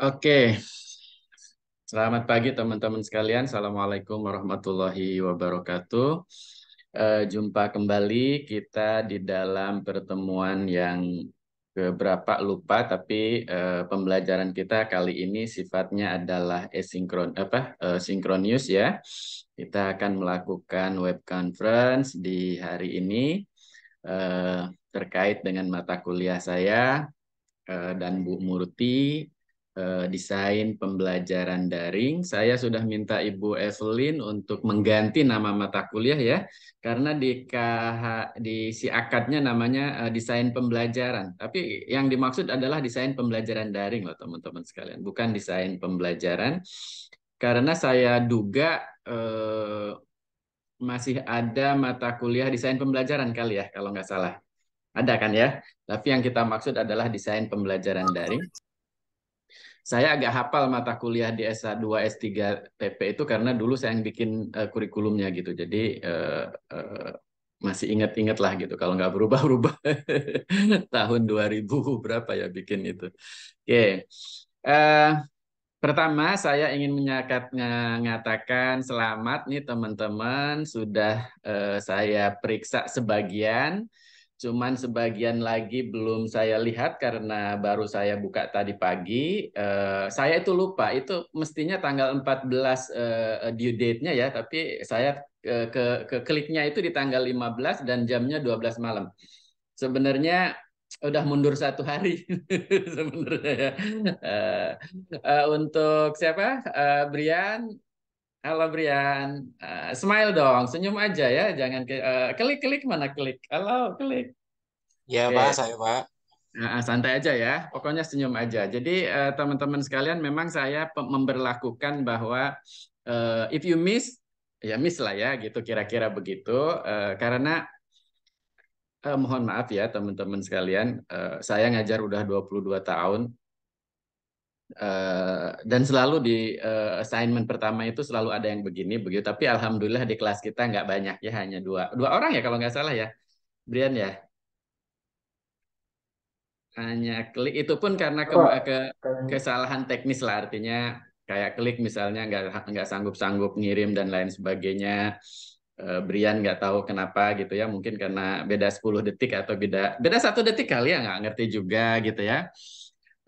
Oke, selamat pagi teman-teman sekalian. Assalamualaikum warahmatullahi wabarakatuh. Uh, jumpa kembali kita di dalam pertemuan yang keberapa lupa, tapi uh, pembelajaran kita kali ini sifatnya adalah asinkron apa uh, sinkronius ya. Kita akan melakukan web conference di hari ini terkait dengan mata kuliah saya dan Bu Murti Eh, desain pembelajaran daring. Saya sudah minta Ibu Evelyn untuk mengganti nama mata kuliah ya, karena di KH, di si akadnya namanya eh, desain pembelajaran. Tapi yang dimaksud adalah desain pembelajaran daring loh teman-teman sekalian, bukan desain pembelajaran. Karena saya duga eh, masih ada mata kuliah desain pembelajaran kali ya kalau nggak salah. Ada kan ya? Tapi yang kita maksud adalah desain pembelajaran daring saya agak hafal mata kuliah di S2, S3 TP itu karena dulu saya yang bikin uh, kurikulumnya gitu. Jadi uh, uh, masih ingat-ingat lah gitu. Kalau nggak berubah-ubah tahun 2000 berapa ya bikin itu. Oke. Okay. Uh, pertama saya ingin mengatakan selamat nih teman-teman sudah uh, saya periksa sebagian Cuman sebagian lagi belum saya lihat karena baru saya buka tadi pagi. Eh, saya itu lupa, itu mestinya tanggal 14 uh, eh, eh, due date-nya ya, tapi saya ke, ke, ke kliknya itu di tanggal 15 dan jamnya 12 malam. Sebenarnya udah mundur satu hari sebenarnya ya. Uh, uh, untuk siapa? Uh, Brian Halo Brian, uh, smile dong, senyum aja ya, jangan ke, uh, eh, klik klik mana klik. Halo klik. Ya okay. pak, saya pak. Nah, santai aja ya, pokoknya senyum aja. Jadi eh, teman-teman uh, sekalian, memang saya memberlakukan bahwa uh, if you miss, ya miss lah ya, gitu kira-kira begitu. Uh, karena uh, mohon maaf ya teman-teman sekalian, uh, saya ngajar udah 22 tahun, Eh, dan selalu di uh, assignment pertama itu selalu ada yang begini begitu tapi alhamdulillah di kelas kita nggak banyak ya hanya dua dua orang ya kalau nggak salah ya Brian ya hanya klik itu pun karena ke, ke kesalahan teknis lah artinya kayak klik misalnya nggak nggak sanggup sanggup ngirim dan lain sebagainya eh, Brian nggak tahu kenapa gitu ya mungkin karena beda 10 detik atau beda beda satu detik kali ya nggak ngerti juga gitu ya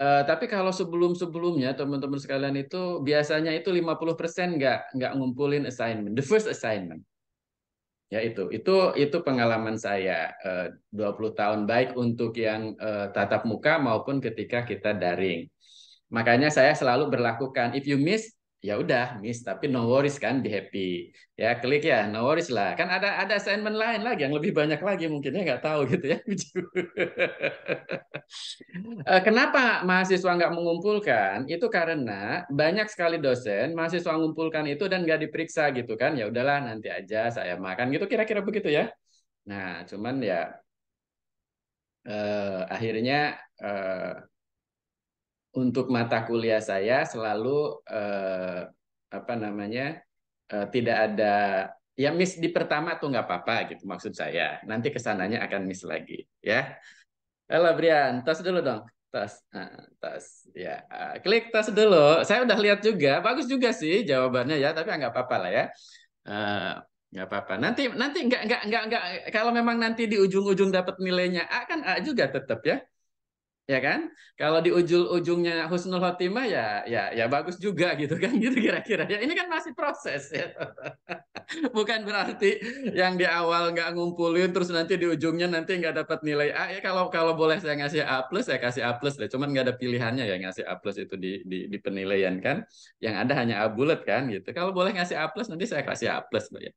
Eh, tapi kalau sebelum-sebelumnya teman-teman sekalian itu biasanya itu 50% nggak nggak ngumpulin assignment, the first assignment. Ya itu, itu itu pengalaman saya eh, uh, 20 tahun baik untuk yang uh, tatap muka maupun ketika kita daring. Makanya saya selalu berlakukan if you miss ya udah miss tapi no worries kan be happy ya klik ya no worries lah kan ada ada assignment lain lagi yang lebih banyak lagi mungkin ya nggak tahu gitu ya eh, kenapa mahasiswa nggak mengumpulkan itu karena banyak sekali dosen mahasiswa mengumpulkan itu dan nggak diperiksa gitu kan ya udahlah nanti aja saya makan gitu kira-kira begitu ya nah cuman ya eh, akhirnya eh, untuk mata kuliah saya selalu eh, apa namanya eh, tidak ada ya miss di pertama tuh nggak apa-apa gitu maksud saya. Nanti kesananya akan miss lagi ya. Halo Brian, tas dulu dong. tas nah, tas ya ah, klik tas dulu. Saya udah lihat juga, bagus juga sih jawabannya ya, tapi nggak apa-apa lah ya. Uh, nggak apa-apa. Nanti nanti nggak nggak nggak nggak kalau memang nanti di ujung-ujung dapat nilainya A kan A juga tetap ya ya kan? Kalau di ujung-ujungnya husnul khotimah ya ya ya bagus juga gitu kan gitu kira-kira. Ya ini kan masih proses ya. Bukan berarti yang di awal nggak ngumpulin terus nanti di ujungnya nanti nggak dapat nilai A ya kalau kalau boleh saya ngasih A plus saya kasih A plus deh. Cuman nggak ada pilihannya ya ngasih A plus itu di, di di penilaian kan. Yang ada hanya A bulat kan gitu. Kalau boleh ngasih A plus nanti saya kasih A plus ya.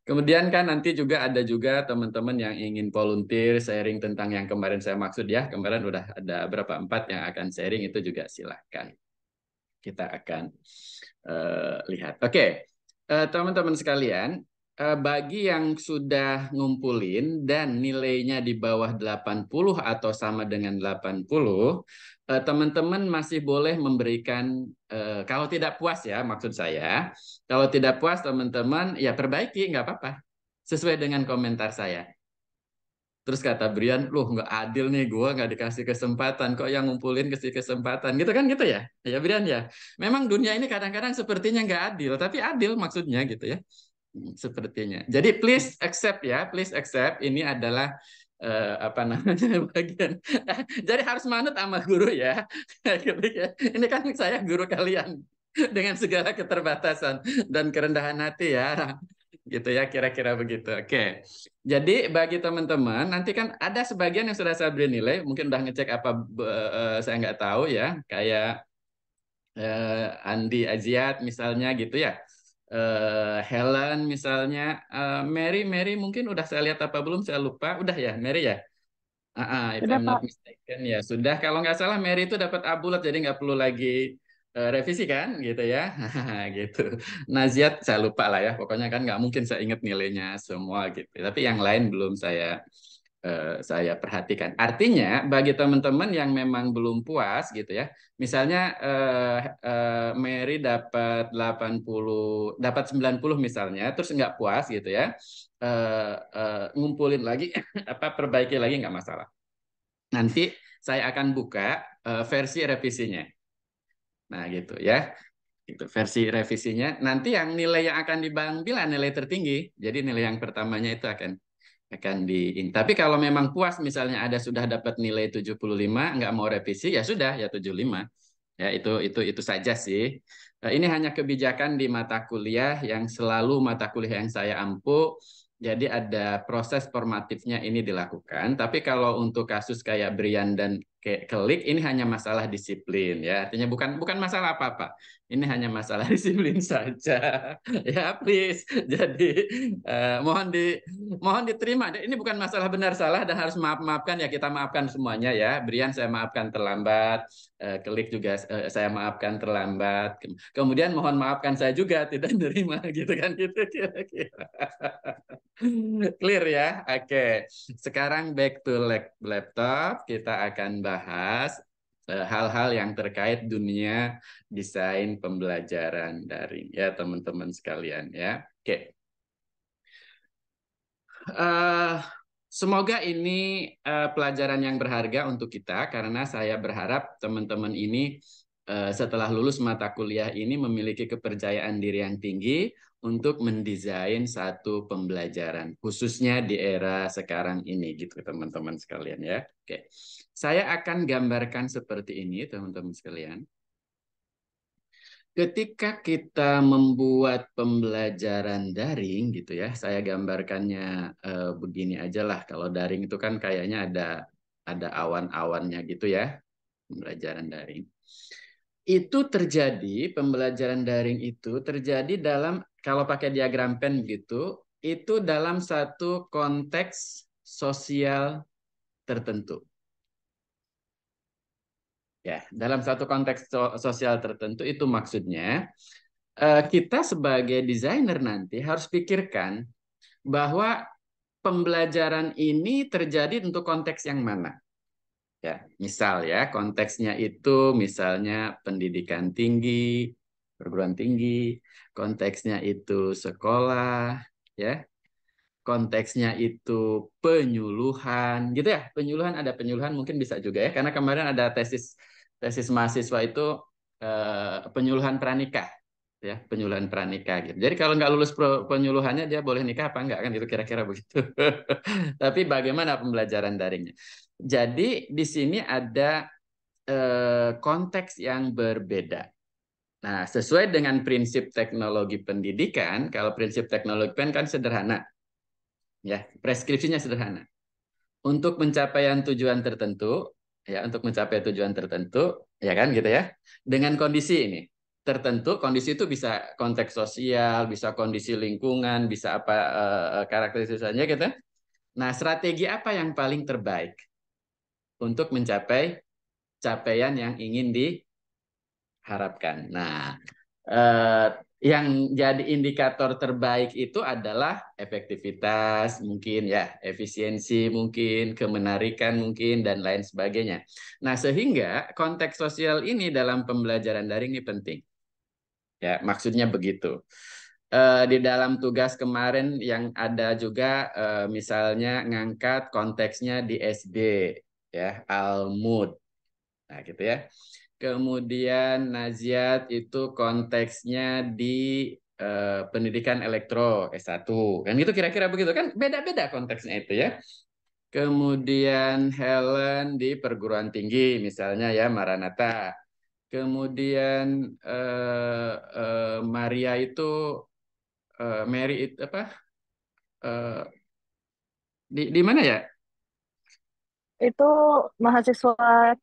Kemudian kan nanti juga ada juga teman-teman yang ingin volunteer sharing tentang yang kemarin saya maksud ya. Kemarin udah ada berapa empat yang akan sharing itu juga silahkan. Kita akan uh, lihat. Oke, okay. uh, eh, teman-teman sekalian, uh, bagi yang sudah ngumpulin dan nilainya di bawah 80 atau sama dengan 80, Eh, teman-teman masih boleh memberikan eh, kalau tidak puas ya maksud saya kalau tidak puas teman-teman ya perbaiki nggak apa-apa sesuai dengan komentar saya terus kata Brian loh nggak adil nih gue nggak dikasih kesempatan kok yang ngumpulin kasih kesempatan gitu kan gitu ya ya Brian ya memang dunia ini kadang-kadang sepertinya nggak adil tapi adil maksudnya gitu ya hmm, sepertinya jadi please accept ya please accept ini adalah uh, apa namanya bagian. Jadi harus manut sama guru ya. Ini kan saya guru kalian dengan segala keterbatasan dan kerendahan hati ya. Gitu ya kira-kira begitu. Oke. Jadi bagi teman-teman nanti kan ada sebagian yang sudah saya beri nilai, mungkin udah ngecek apa uh, saya nggak tahu ya, kayak uh, Andi Aziat misalnya gitu ya uh, Helen misalnya uh, Mary Mary mungkin udah saya lihat apa belum saya lupa udah ya Mary ya uh, uh, if sudah, I'm not mistaken ya sudah kalau nggak salah Mary itu dapat abulat jadi nggak perlu lagi uh, revisi kan gitu ya gitu Naziat saya lupa lah ya pokoknya kan nggak mungkin saya ingat nilainya semua gitu tapi yang lain belum saya Eh, saya perhatikan. Artinya bagi teman-teman yang memang belum puas gitu ya. Misalnya eh, eh, Mary dapat 80 dapat 90 misalnya terus nggak puas gitu ya. Eh, eh, ngumpulin lagi apa perbaiki lagi nggak masalah. Nanti saya akan buka eh, versi revisinya. Nah, gitu ya itu versi revisinya. Nanti yang nilai yang akan dibangun bila nilai tertinggi. Jadi nilai yang pertamanya itu akan akan di tapi kalau memang puas misalnya ada sudah dapat nilai 75 nggak mau revisi ya sudah ya 75 ya itu itu itu saja sih eh, ini hanya kebijakan di mata kuliah yang selalu mata kuliah yang saya ampu jadi ada proses formatifnya ini dilakukan tapi kalau untuk kasus kayak Brian dan klik ini hanya masalah disiplin ya artinya bukan bukan masalah apa apa ini hanya masalah disiplin saja ya please jadi eh, mohon di mohon diterima ini bukan masalah benar salah dan harus maaf maafkan ya kita maafkan semuanya ya Brian saya maafkan terlambat eh, klik juga eh, saya maafkan terlambat kemudian mohon maafkan saya juga tidak terima gitu kan gitu kira-kira clear ya oke sekarang back to laptop kita akan membahas eh, hal-hal yang terkait dunia desain pembelajaran daring ya teman-teman sekalian ya oke okay. uh, eh, semoga ini uh, pelajaran yang berharga untuk kita karena saya berharap teman-teman ini uh, setelah lulus mata kuliah ini memiliki kepercayaan diri yang tinggi untuk mendesain satu pembelajaran khususnya di era sekarang ini gitu teman-teman sekalian ya oke okay. Saya akan gambarkan seperti ini, teman-teman sekalian. Ketika kita membuat pembelajaran daring gitu ya, saya gambarkannya e, begini aja lah. Kalau daring itu kan kayaknya ada ada awan-awannya gitu ya, pembelajaran daring. Itu terjadi, pembelajaran daring itu terjadi dalam, kalau pakai diagram pen gitu, itu dalam satu konteks sosial tertentu ya dalam satu konteks sosial tertentu itu maksudnya eh, kita sebagai desainer nanti harus pikirkan bahwa pembelajaran ini terjadi untuk konteks yang mana ya misal ya konteksnya itu misalnya pendidikan tinggi perguruan tinggi konteksnya itu sekolah ya konteksnya itu penyuluhan gitu ya penyuluhan ada penyuluhan mungkin bisa juga ya karena kemarin ada tesis tesis mahasiswa itu eh, penyuluhan pranikah ya penyuluhan pranikah gitu. Jadi kalau nggak lulus penyuluhannya dia boleh nikah apa nggak kan itu kira-kira begitu. Tapi bagaimana pembelajaran daringnya? Jadi di sini ada eh, konteks yang berbeda. Nah, sesuai dengan prinsip teknologi pendidikan, kalau prinsip teknologi pendidikan kan sederhana. Ya, preskripsinya sederhana. Untuk pencapaian tujuan tertentu, ya untuk mencapai tujuan tertentu ya kan gitu ya dengan kondisi ini tertentu kondisi itu bisa konteks sosial bisa kondisi lingkungan bisa apa uh, eh, eh, karakteristiknya gitu nah strategi apa yang paling terbaik untuk mencapai capaian yang ingin diharapkan nah uh, yang jadi indikator terbaik itu adalah efektivitas mungkin ya, efisiensi mungkin, kemenarikan mungkin dan lain sebagainya. Nah, sehingga konteks sosial ini dalam pembelajaran daring ini penting. Ya, maksudnya begitu. Uh, di dalam tugas kemarin yang ada juga uh, misalnya ngangkat konteksnya di SD ya, Almut. Nah, gitu ya. Kemudian naziat itu konteksnya di eh, pendidikan elektro S1. Kan itu kira-kira begitu kan beda-beda konteksnya itu ya. Kemudian Helen di perguruan tinggi misalnya ya Maranata Kemudian eh, eh, Maria itu eh, Mary itu apa? di di mana ya? Itu mahasiswa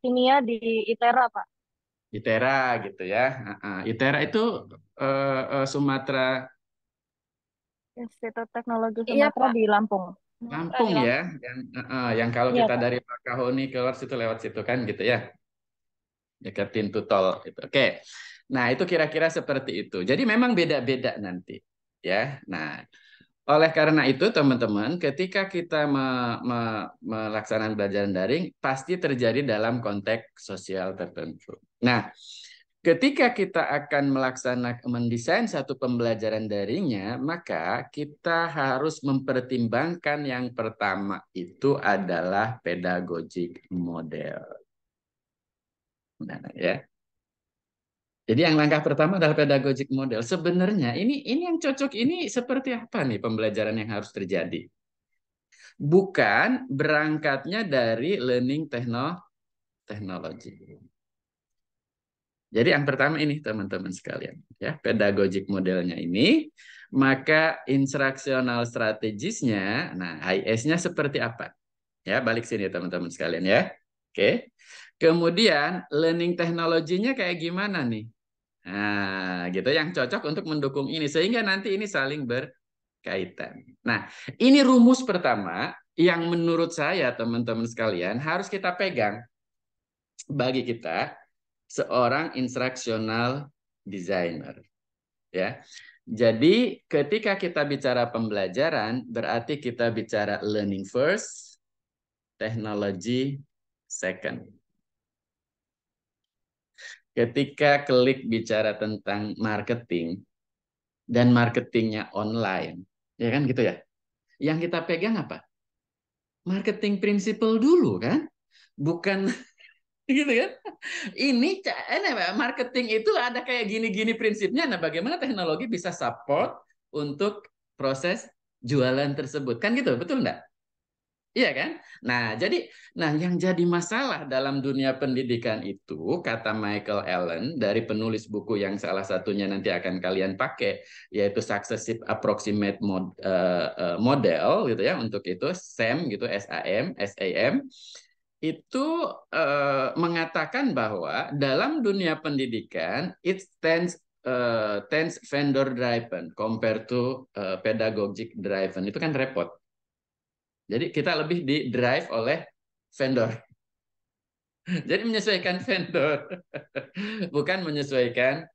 kimia di ITERA, Pak. ITERA gitu ya. ITERA itu uh, uh, Sumatera Institut Teknologi iya, Sumatera iya, di Lampung. Lampung iya. ya, yang, uh, yang kalau iya, kita Pak. dari Pakahoni keluar situ lewat situ kan gitu ya, dekat pintu tol. Gitu. Oke, nah itu kira-kira seperti itu. Jadi memang beda-beda nanti ya. Nah, oleh karena itu teman-teman, ketika kita me, me, melaksanakan belajar daring pasti terjadi dalam konteks sosial tertentu. Nah, ketika kita akan melaksanakan mendesain satu pembelajaran darinya, maka kita harus mempertimbangkan yang pertama itu adalah pedagogik model. Nah, ya. Jadi yang langkah pertama adalah pedagogik model. Sebenarnya ini ini yang cocok ini seperti apa nih pembelajaran yang harus terjadi? Bukan berangkatnya dari learning technology. Jadi yang pertama ini teman-teman sekalian, ya pedagogik modelnya ini, maka instruksional strategisnya, nah IS-nya seperti apa? Ya balik sini teman-teman sekalian ya, oke. Kemudian learning teknologinya kayak gimana nih? Nah, gitu yang cocok untuk mendukung ini sehingga nanti ini saling berkaitan. Nah, ini rumus pertama yang menurut saya teman-teman sekalian harus kita pegang bagi kita seorang instructional designer. Ya. Jadi ketika kita bicara pembelajaran berarti kita bicara learning first, technology second. Ketika klik bicara tentang marketing dan marketingnya online, ya kan gitu ya. Yang kita pegang apa? Marketing principle dulu kan? Bukan gitu kan ini hmm. eh, nah, marketing itu ada kayak gini-gini prinsipnya nah bagaimana teknologi bisa support untuk proses jualan tersebut kan gitu betul enggak Iya kan? Nah, jadi nah yang jadi masalah dalam dunia pendidikan itu kata Michael Allen dari penulis buku yang salah satunya nanti akan kalian pakai yaitu successive approximate eh, eh, model gitu ya untuk itu SAM gitu SAM SAM itu uh, mengatakan bahwa dalam dunia pendidikan it stands uh, eh, tense vendor driven compared to uh, pedagogic driven itu kan repot. Jadi kita lebih di drive oleh vendor. Jadi menyesuaikan vendor, bukan menyesuaikan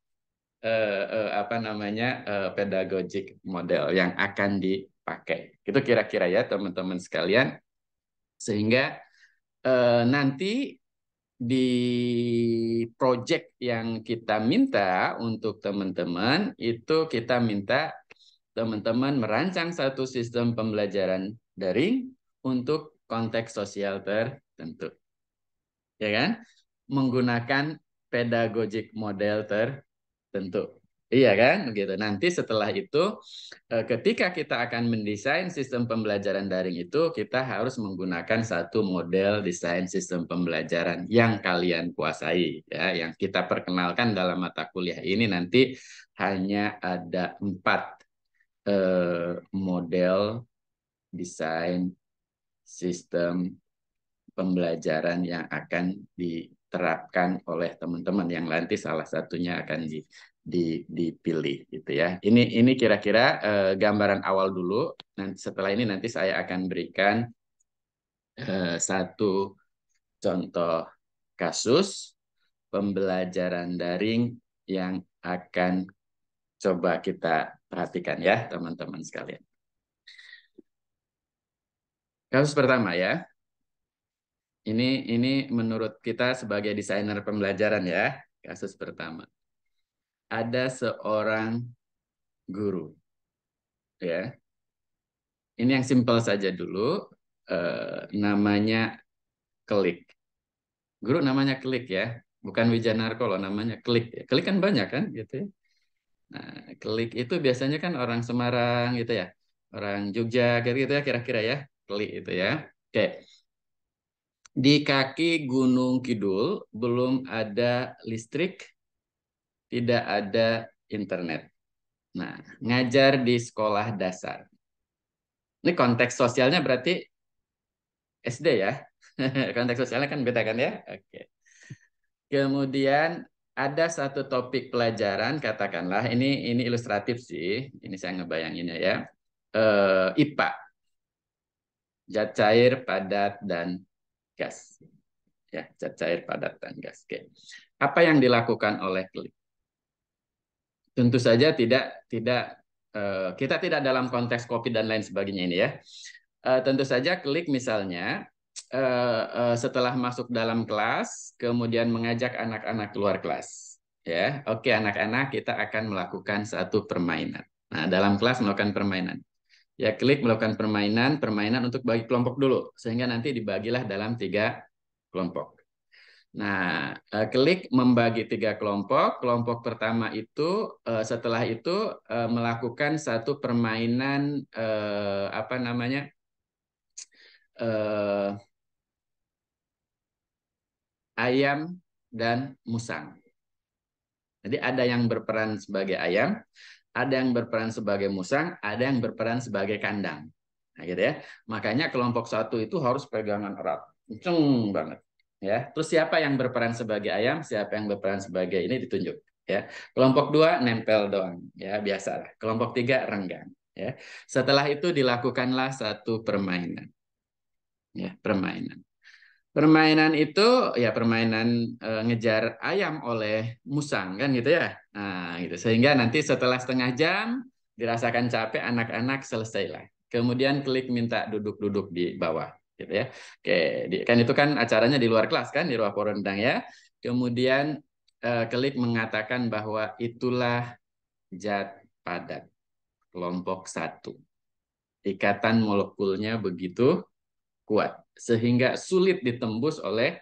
uh, uh, apa namanya uh, pedagogic model yang akan dipakai. Itu kira-kira ya teman-teman sekalian. Sehingga Eh, nanti di project yang kita minta untuk teman-teman itu kita minta teman-teman merancang satu sistem pembelajaran daring untuk konteks sosial tertentu. Ya kan? Menggunakan pedagogik model tertentu. Iya, iya kan? Begitu. Nanti setelah itu eh, ketika kita akan mendesain sistem pembelajaran daring itu kita harus menggunakan satu model desain sistem pembelajaran yang kalian kuasai ya, yang kita perkenalkan dalam mata kuliah ini nanti hanya ada empat eh, model desain sistem pembelajaran yang akan diterapkan oleh teman-teman yang nanti salah satunya akan di di, dipilih gitu ya. Ini ini kira-kira eh, gambaran awal dulu. Nanti setelah ini nanti saya akan berikan eh, satu contoh kasus pembelajaran daring yang akan coba kita perhatikan ya teman-teman sekalian. Kasus pertama ya. Ini ini menurut kita sebagai desainer pembelajaran ya, kasus pertama ada seorang guru. Ya. Ini yang simpel saja dulu. Eh, namanya Klik. Guru namanya Klik ya. Bukan Wijanarko loh, namanya Klik. Ya. Klik kan banyak kan gitu ya. Nah, Klik itu biasanya kan orang Semarang gitu ya. Orang Jogja gitu, -gitu ya kira-kira ya. Klik itu ya. Oke. Di kaki Gunung Kidul belum ada listrik, tidak ada internet. Nah, ngajar di sekolah dasar. Ini konteks sosialnya berarti SD ya. konteks sosialnya kan beda kan ya? Oke. Kemudian ada satu topik pelajaran katakanlah ini ini ilustratif sih. Ini saya ngebayanginnya ya. E, eh, IPA. Zat cair, padat dan gas. Ya, zat cair, padat dan gas. Oke. Apa yang dilakukan oleh klik? tentu saja tidak tidak uh, kita tidak dalam konteks kopi dan lain sebagainya ini ya. Uh, tentu saja klik misalnya uh, uh, setelah masuk dalam kelas kemudian mengajak anak-anak keluar kelas ya. Oke anak-anak kita akan melakukan satu permainan. Nah dalam kelas melakukan permainan. Ya klik melakukan permainan permainan untuk bagi kelompok dulu sehingga nanti dibagilah dalam tiga kelompok. Nah, eh, klik membagi tiga kelompok. Kelompok pertama itu eh, setelah itu eh, melakukan satu permainan apa namanya? ayam dan musang. Jadi ada yang berperan sebagai ayam, ada yang berperan sebagai musang, ada yang berperan sebagai kandang. Nah, gitu ya. Makanya kelompok satu itu harus pegangan erat, kenceng banget ya. Terus siapa yang berperan sebagai ayam, siapa yang berperan sebagai ini ditunjuk ya. Kelompok dua nempel doang ya biasalah. Kelompok tiga renggang ya. Setelah itu dilakukanlah satu permainan. Ya, permainan. Permainan itu ya permainan e, ngejar ayam oleh musang kan gitu ya. Nah, gitu. Sehingga nanti setelah setengah jam dirasakan capek anak-anak selesailah. Kemudian klik minta duduk-duduk di bawah gitu ya. Oke, di, kan itu kan acaranya di luar kelas kan di ruang rendang ya. Kemudian eh, klik klik mengatakan bahwa itulah zat padat kelompok satu. Ikatan molekulnya begitu kuat sehingga sulit ditembus oleh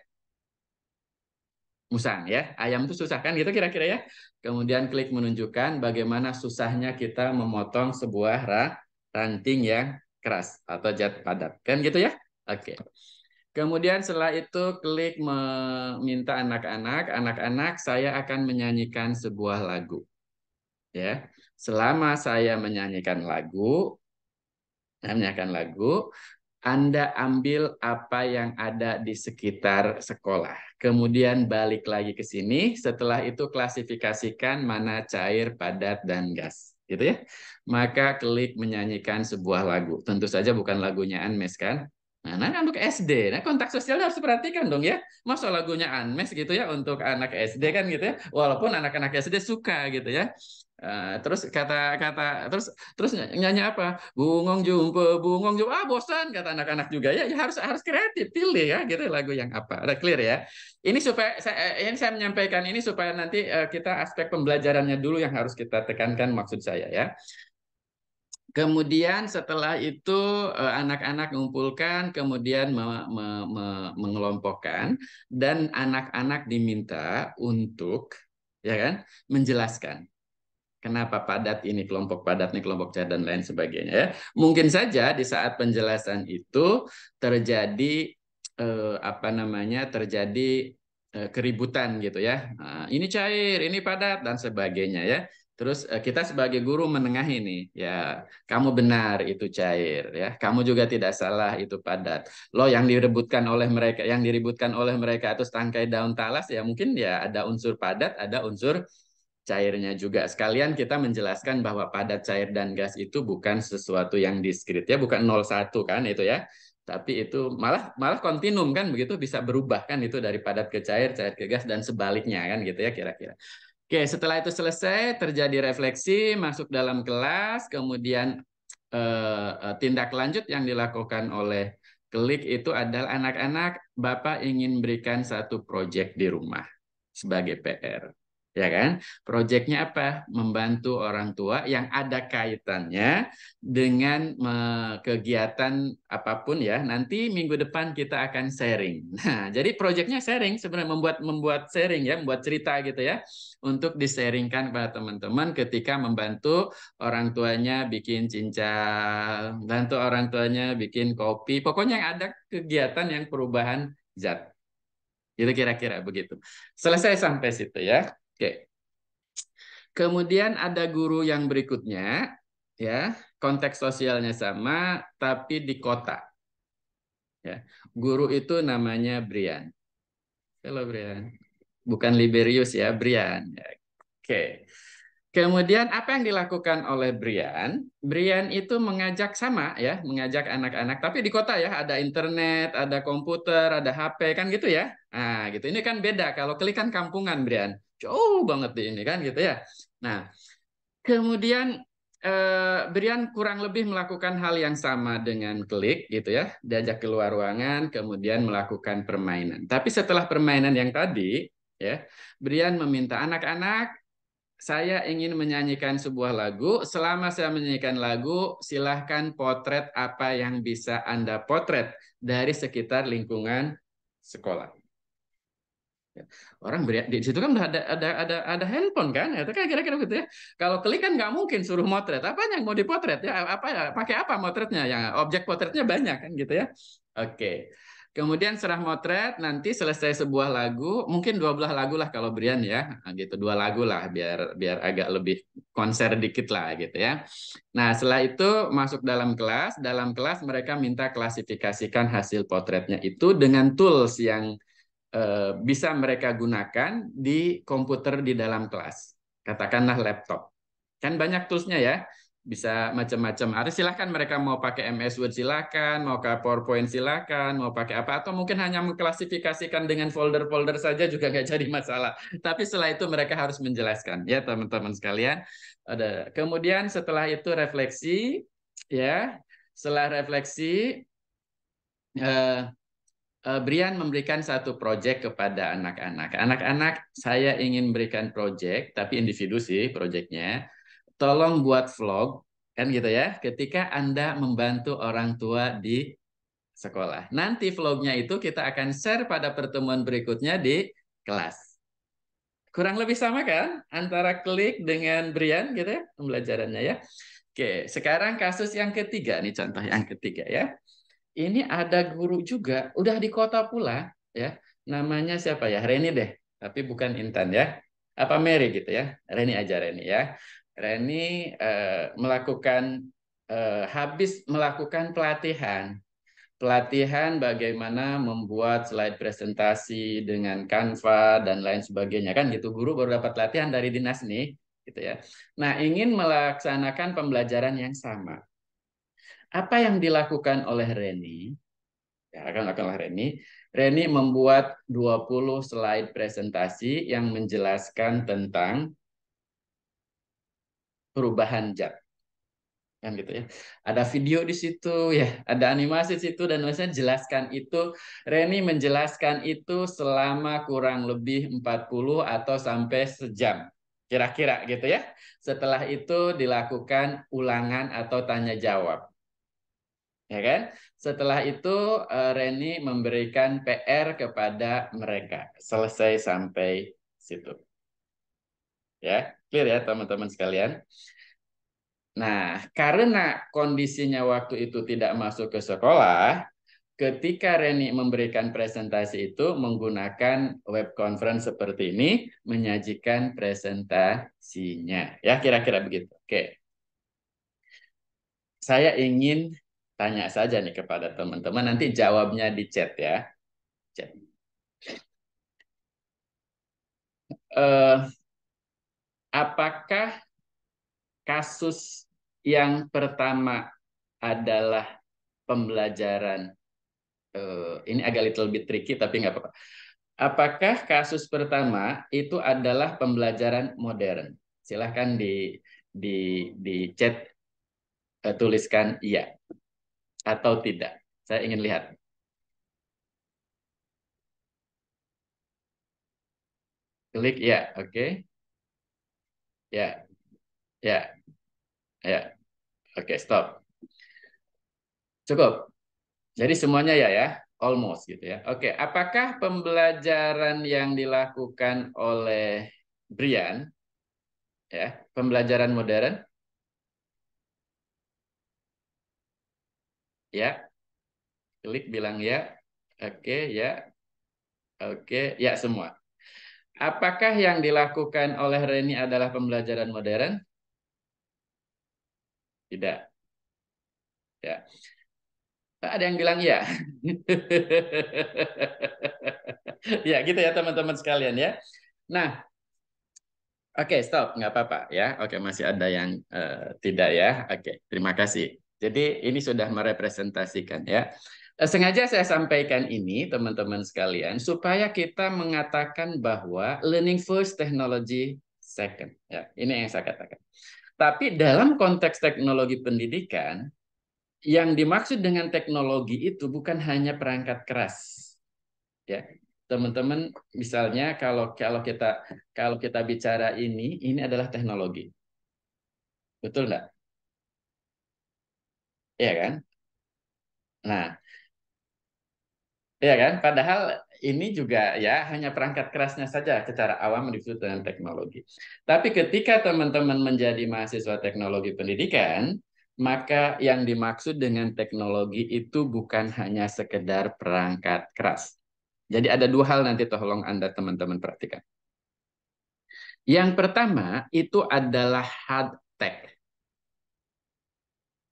musang ya. Ayam itu susah kan gitu kira-kira ya. Kemudian klik menunjukkan bagaimana susahnya kita memotong sebuah ranting yang keras atau zat padat. Kan gitu ya. Oke. Okay. Kemudian setelah itu klik meminta anak-anak, anak-anak saya akan menyanyikan sebuah lagu. Ya. Selama saya menyanyikan lagu, saya menyanyikan lagu, Anda ambil apa yang ada di sekitar sekolah. Kemudian balik lagi ke sini, setelah itu klasifikasikan mana cair, padat dan gas gitu ya. Maka klik menyanyikan sebuah lagu. Tentu saja bukan lagunya Anmes kan, Nah, anak untuk SD, nah kontak sosial harus perhatikan dong ya. Masa lagunya Anmes gitu ya untuk anak SD kan gitu ya. Walaupun anak-anak SD suka gitu ya. Uh, terus kata-kata terus terus nyanyi apa bungong jumpa bungong jumpa ah bosan kata anak-anak juga ya, ya harus harus kreatif pilih ya gitu lagu yang apa ada clear ya ini supaya saya, eh, yang saya menyampaikan ini supaya nanti uh, kita aspek pembelajarannya dulu yang harus kita tekankan maksud saya ya Kemudian setelah itu eh, anak-anak mengumpulkan, kemudian me me me mengelompokkan dan anak-anak diminta untuk ya kan menjelaskan kenapa padat ini kelompok padat ini kelompok cair dan lain sebagainya ya. Mungkin saja di saat penjelasan itu terjadi eh, apa namanya terjadi eh, keributan gitu ya. Nah, ini cair, ini padat dan sebagainya ya. Terus eh, kita sebagai guru menengah ini, ya kamu benar itu cair, ya kamu juga tidak salah itu padat. Lo yang direbutkan oleh mereka, yang direbutkan oleh mereka atau tangkai daun talas ya mungkin ya ada unsur padat, ada unsur cairnya juga. Sekalian kita menjelaskan bahwa padat, cair dan gas itu bukan sesuatu yang diskrit ya, bukan 01 kan itu ya. Tapi itu malah malah kontinum kan begitu bisa berubah kan itu dari padat ke cair, cair ke gas dan sebaliknya kan gitu ya kira-kira. Oke, setelah itu selesai, terjadi refleksi, masuk dalam kelas, kemudian eh, eh, tindak lanjut yang dilakukan oleh klik itu adalah anak-anak, Bapak ingin berikan satu proyek di rumah sebagai PR ya kan? Proyeknya apa? Membantu orang tua yang ada kaitannya dengan eh, kegiatan apapun ya. Nanti minggu depan kita akan sharing. Nah, jadi proyeknya sharing sebenarnya membuat membuat sharing ya, membuat cerita gitu ya untuk diseringkan kepada teman-teman ketika membantu orang tuanya bikin cincal, bantu orang tuanya bikin kopi. Pokoknya yang ada kegiatan yang perubahan zat. Itu kira-kira begitu. Selesai sampai situ ya. Oke. Kemudian ada guru yang berikutnya, ya konteks sosialnya sama, tapi di kota. Ya, guru itu namanya Brian. Halo Brian, bukan Liberius ya, Brian. Ya. Oke. Kemudian apa yang dilakukan oleh Brian? Brian itu mengajak sama ya, mengajak anak-anak. Tapi di kota ya, ada internet, ada komputer, ada HP kan gitu ya. Nah gitu. Ini kan beda kalau kan kampungan Brian jauh banget di ini kan gitu ya. Nah, kemudian eh, Brian kurang lebih melakukan hal yang sama dengan klik gitu ya, diajak keluar ruangan, kemudian melakukan permainan. Tapi setelah permainan yang tadi, ya, Brian meminta anak-anak saya ingin menyanyikan sebuah lagu. Selama saya menyanyikan lagu, silahkan potret apa yang bisa Anda potret dari sekitar lingkungan sekolah. Orang beri, di situ kan udah ada ada ada ada handphone kan, ya, itu kan kira-kira gitu ya. Kalau klik kan nggak mungkin suruh motret. Apa yang mau dipotret ya? Apa ya? Pakai apa motretnya? Yang objek potretnya banyak kan gitu ya. Oke. Kemudian serah motret, nanti selesai sebuah lagu, mungkin dua belah lagu lah kalau Brian ya, nah, gitu dua lagu lah biar biar agak lebih konser dikit lah gitu ya. Nah setelah itu masuk dalam kelas, dalam kelas mereka minta klasifikasikan hasil potretnya itu dengan tools yang Eh, bisa mereka gunakan di komputer di dalam kelas. Katakanlah laptop. Kan banyak toolsnya ya. Bisa macam-macam. Ada silahkan mereka mau pakai MS Word silahkan, mau pakai PowerPoint silahkan, mau pakai apa. Atau mungkin hanya mengklasifikasikan dengan folder-folder saja juga nggak jadi masalah. Tapi setelah itu mereka harus menjelaskan. Ya teman-teman sekalian. Ada. Kemudian setelah itu refleksi. ya Setelah refleksi, eh, Eh, Brian memberikan satu proyek kepada anak-anak. Anak-anak, saya ingin berikan proyek, tapi individu sih proyeknya. Tolong buat vlog, kan gitu ya. Ketika Anda membantu orang tua di sekolah. Nanti vlognya itu kita akan share pada pertemuan berikutnya di kelas. Kurang lebih sama kan antara klik dengan Brian gitu ya pembelajarannya ya. Oke, sekarang kasus yang ketiga nih contoh yang ketiga ya ini ada guru juga, udah di kota pula, ya. Namanya siapa ya? Reni deh, tapi bukan Intan ya. Apa Mary gitu ya? Reni aja Reni ya. Reni eh, melakukan eh, habis melakukan pelatihan pelatihan bagaimana membuat slide presentasi dengan Canva dan lain sebagainya kan gitu guru baru dapat latihan dari dinas nih gitu ya. Nah, ingin melaksanakan pembelajaran yang sama apa yang dilakukan oleh Reni ya akan akan oleh Reni Reni membuat 20 slide presentasi yang menjelaskan tentang perubahan zat kan gitu ya ada video di situ ya ada animasi di situ dan maksudnya jelaskan itu Reni menjelaskan itu selama kurang lebih 40 atau sampai sejam kira-kira gitu ya setelah itu dilakukan ulangan atau tanya jawab ya kan? Setelah itu eh, Reni memberikan PR kepada mereka. Selesai sampai situ. Ya, clear ya teman-teman sekalian. Nah, karena kondisinya waktu itu tidak masuk ke sekolah, ketika Reni memberikan presentasi itu menggunakan web conference seperti ini, menyajikan presentasinya. Ya, kira-kira begitu. Oke. Saya ingin tanya saja nih kepada teman-teman. Nanti jawabnya di chat ya. Chat. Uh, apakah kasus yang pertama adalah pembelajaran uh, ini agak little bit tricky tapi nggak apa-apa. Apakah kasus pertama itu adalah pembelajaran modern? Silahkan di di di chat uh, tuliskan iya atau tidak. Saya ingin lihat. Klik ya, oke. Okay. Ya. Ya. Ya. Oke, okay, stop. Cukup. Jadi semuanya ya ya, almost gitu ya. Oke, okay. apakah pembelajaran yang dilakukan oleh Brian ya, pembelajaran modern ya klik bilang ya oke ya oke ya semua apakah yang dilakukan oleh Reni adalah pembelajaran modern tidak ya ada yang bilang ya. ya gitu ya teman-teman sekalian ya. Nah, oke okay, stop nggak apa-apa ya. Oke okay, masih ada yang uh, tidak ya. Oke okay, terima kasih. Jadi ini sudah merepresentasikan ya. Eh, sengaja saya sampaikan ini teman-teman sekalian supaya kita mengatakan bahwa learning first technology second. Ya, ini yang saya katakan. Tapi dalam konteks teknologi pendidikan yang dimaksud dengan teknologi itu bukan hanya perangkat keras. Ya, teman-teman misalnya kalau kalau kita kalau kita bicara ini ini adalah teknologi. Betul nggak? Iya kan? Nah, iya kan? Padahal ini juga ya hanya perangkat kerasnya saja secara awam disebut dengan teknologi. Tapi ketika teman-teman menjadi mahasiswa teknologi pendidikan, maka yang dimaksud dengan teknologi itu bukan hanya sekedar perangkat keras. Jadi ada dua hal nanti tolong Anda teman-teman perhatikan. Yang pertama itu adalah hard tech.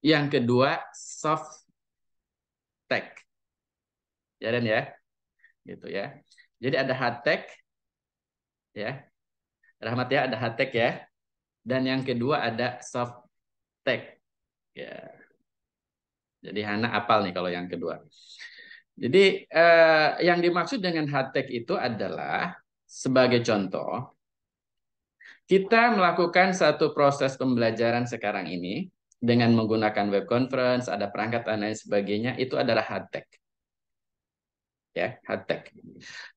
Yang kedua, soft tech Ya, Dan ya. Gitu ya. Jadi ada hard tech ya. Rahmat ya ada hard tech ya. Dan yang kedua ada soft tech Ya. Jadi Hana apal nih kalau yang kedua. Jadi eh, yang dimaksud dengan hard tech itu adalah sebagai contoh kita melakukan satu proses pembelajaran sekarang ini dengan menggunakan web conference, ada perangkat dan lain sebagainya, itu adalah hard tech. Ya, hard tech.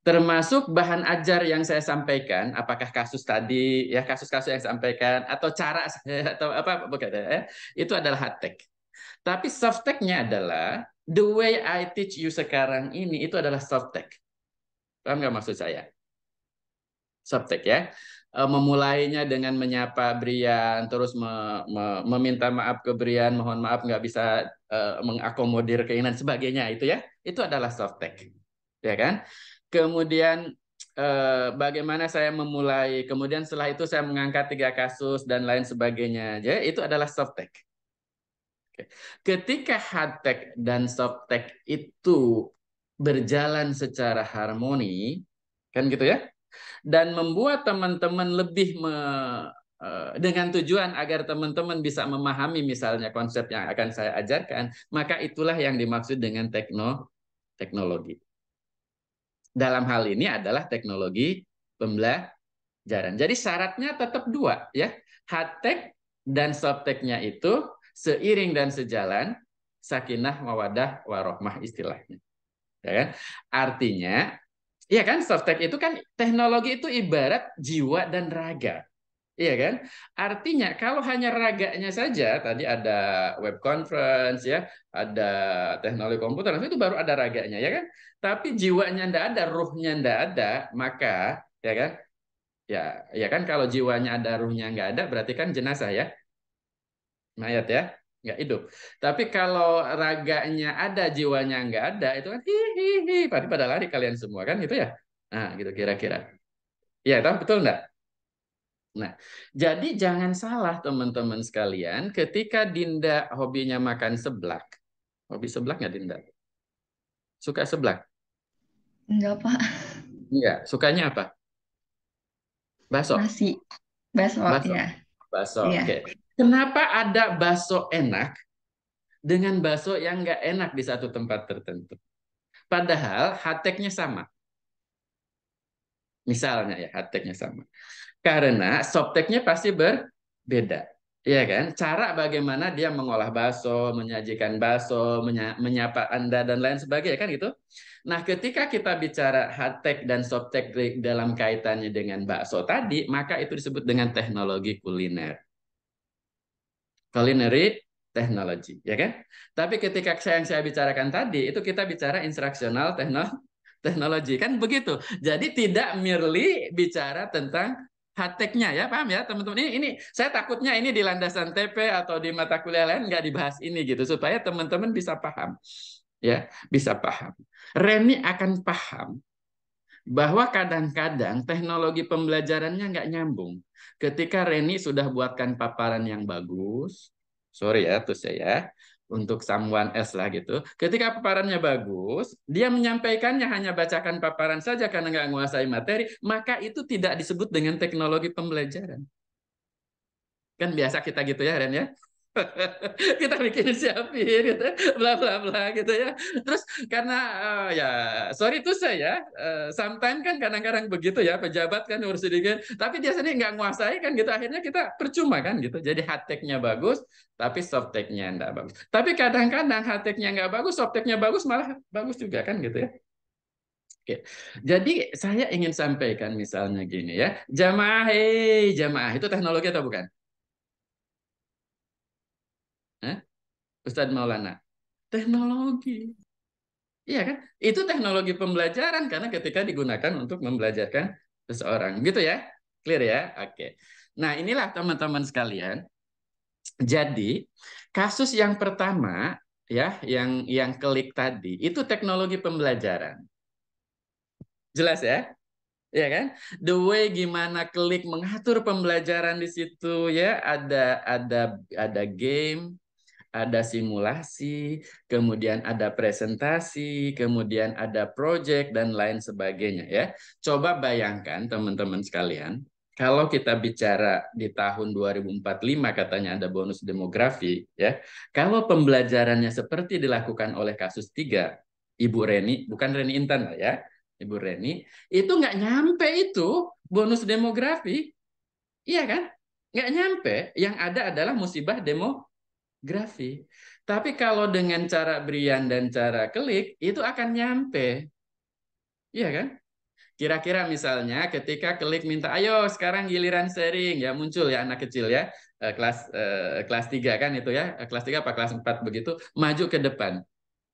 Termasuk bahan ajar yang saya sampaikan, apakah kasus tadi, ya kasus-kasus yang saya sampaikan, atau cara atau apa bukan ya, itu adalah hard tech. Tapi soft tech-nya adalah the way I teach you sekarang ini itu adalah soft tech. Paham nggak maksud saya? Soft tech ya. Eh, memulainya dengan menyapa Brian, terus me, me, meminta maaf ke Brian, mohon maaf nggak bisa uh, mengakomodir keinginan sebagainya itu ya, itu adalah soft tech, ya kan? Kemudian uh, bagaimana saya memulai, kemudian setelah itu saya mengangkat tiga kasus dan lain sebagainya, ya itu adalah soft tech. Ketika hard tech dan soft tech itu berjalan secara harmoni, kan gitu ya? dan membuat teman-teman lebih me, e, dengan tujuan agar teman-teman bisa memahami misalnya konsep yang akan saya ajarkan, maka itulah yang dimaksud dengan tekno teknologi. Dalam hal ini adalah teknologi pembelajaran. Jadi syaratnya tetap dua ya, hard dan soft itu seiring dan sejalan sakinah mawadah warohmah istilahnya. Ya kan? Artinya Iya kan, soft tech itu kan teknologi itu ibarat jiwa dan raga. Iya kan? Artinya kalau hanya raganya saja, tadi ada web conference ya, ada teknologi komputer, itu baru ada raganya ya kan? Tapi jiwanya ndak ada, ruhnya ndak ada, maka ya kan? Ya, ya kan kalau jiwanya ada, ruhnya nggak ada, berarti kan jenazah ya. Mayat ya nggak ya, hidup. Tapi kalau raganya ada, jiwanya nggak ada, itu kan hihihi, padahal pada lari kalian semua kan gitu ya. Nah, gitu kira-kira. Ya, tahu betul nggak? Nah, jadi jangan salah teman-teman sekalian, ketika Dinda hobinya makan seblak, hobi seblak nggak Dinda? Suka seblak? Enggak, Pak. Enggak, iya, sukanya apa? Bakso. Nasi. Bakso, ya. Bakso, ya. oke. Okay. Kenapa ada bakso enak dengan bakso yang nggak enak di satu tempat tertentu? Padahal hateknya sama. Misalnya ya, hateknya sama. Karena softteknya pasti berbeda. Iya kan? Cara bagaimana dia mengolah bakso, menyajikan bakso, menyapa Anda dan lain sebagainya kan gitu. Nah, ketika kita bicara hatek dan softtek dalam kaitannya dengan bakso tadi, maka itu disebut dengan teknologi kuliner culinary technology, ya kan? Tapi ketika yang saya bicarakan tadi itu kita bicara instructional technology kan begitu. Jadi tidak merely bicara tentang hateknya ya paham ya teman-teman ini ini saya takutnya ini di landasan TP atau di mata kuliah lain nggak dibahas ini gitu supaya teman-teman bisa paham ya bisa paham Reni akan paham bahwa kadang-kadang teknologi pembelajarannya nggak nyambung Ketika Reni sudah buatkan paparan yang bagus, sorry ya terus saya ya, untuk someone else lah gitu. Ketika paparannya bagus, dia menyampaikannya hanya bacakan paparan saja karena nggak menguasai materi, maka itu tidak disebut dengan teknologi pembelajaran. Kan biasa kita gitu ya Ren ya. kita bikin siapin gitu ya, bla bla bla gitu ya terus karena uh, ya sorry tuh saya ya, uh, eh, sometimes kan kadang-kadang begitu ya pejabat kan harus sedikit tapi dia sendiri nggak nguasai kan gitu akhirnya kita percuma kan gitu jadi hard nya bagus tapi soft tech-nya nggak bagus tapi kadang-kadang hard nya nggak bagus soft nya bagus malah bagus juga kan gitu ya Oke. Jadi saya ingin sampaikan misalnya gini ya, jamaah, hey, jamaah itu teknologi atau bukan? Ustadz Maulana? Teknologi. Iya kan? Itu teknologi pembelajaran karena ketika digunakan untuk membelajarkan seseorang. Gitu ya? Clear ya? Oke. Nah, inilah teman-teman sekalian. Jadi, kasus yang pertama ya, yang yang klik tadi itu teknologi pembelajaran. Jelas ya? ya kan? The way gimana klik mengatur pembelajaran di situ ya ada ada ada game, ada simulasi, kemudian ada presentasi, kemudian ada project dan lain sebagainya ya. Coba bayangkan teman-teman sekalian, kalau kita bicara di tahun 2045 katanya ada bonus demografi ya. Kalau pembelajarannya seperti dilakukan oleh kasus tiga, Ibu Reni, bukan Reni Intan ya, Ibu Reni, itu nggak nyampe itu bonus demografi. Iya kan? Nggak nyampe. Yang ada adalah musibah demo grafik. Tapi kalau dengan cara Brian dan cara klik, itu akan nyampe. Iya kan? Kira-kira misalnya ketika klik minta, ayo sekarang giliran sharing, ya muncul ya anak kecil ya, eh, kelas eh, kelas 3 kan itu ya, eh, kelas 3 apa kelas 4 begitu, maju ke depan.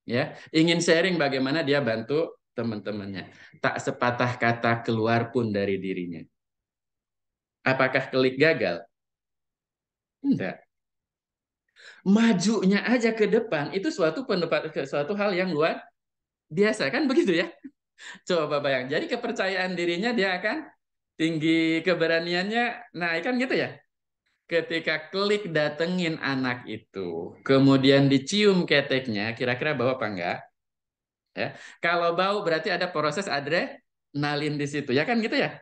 ya Ingin sharing bagaimana dia bantu teman-temannya. Tak sepatah kata keluar pun dari dirinya. Apakah klik gagal? Enggak majunya aja ke depan itu suatu pendapat suatu hal yang luar biasa kan begitu ya coba bayang jadi kepercayaan dirinya dia akan tinggi keberaniannya naik kan gitu ya ketika klik datengin anak itu kemudian dicium keteknya kira-kira bawa apa enggak ya kalau bau berarti ada proses adrenalin di situ ya kan gitu ya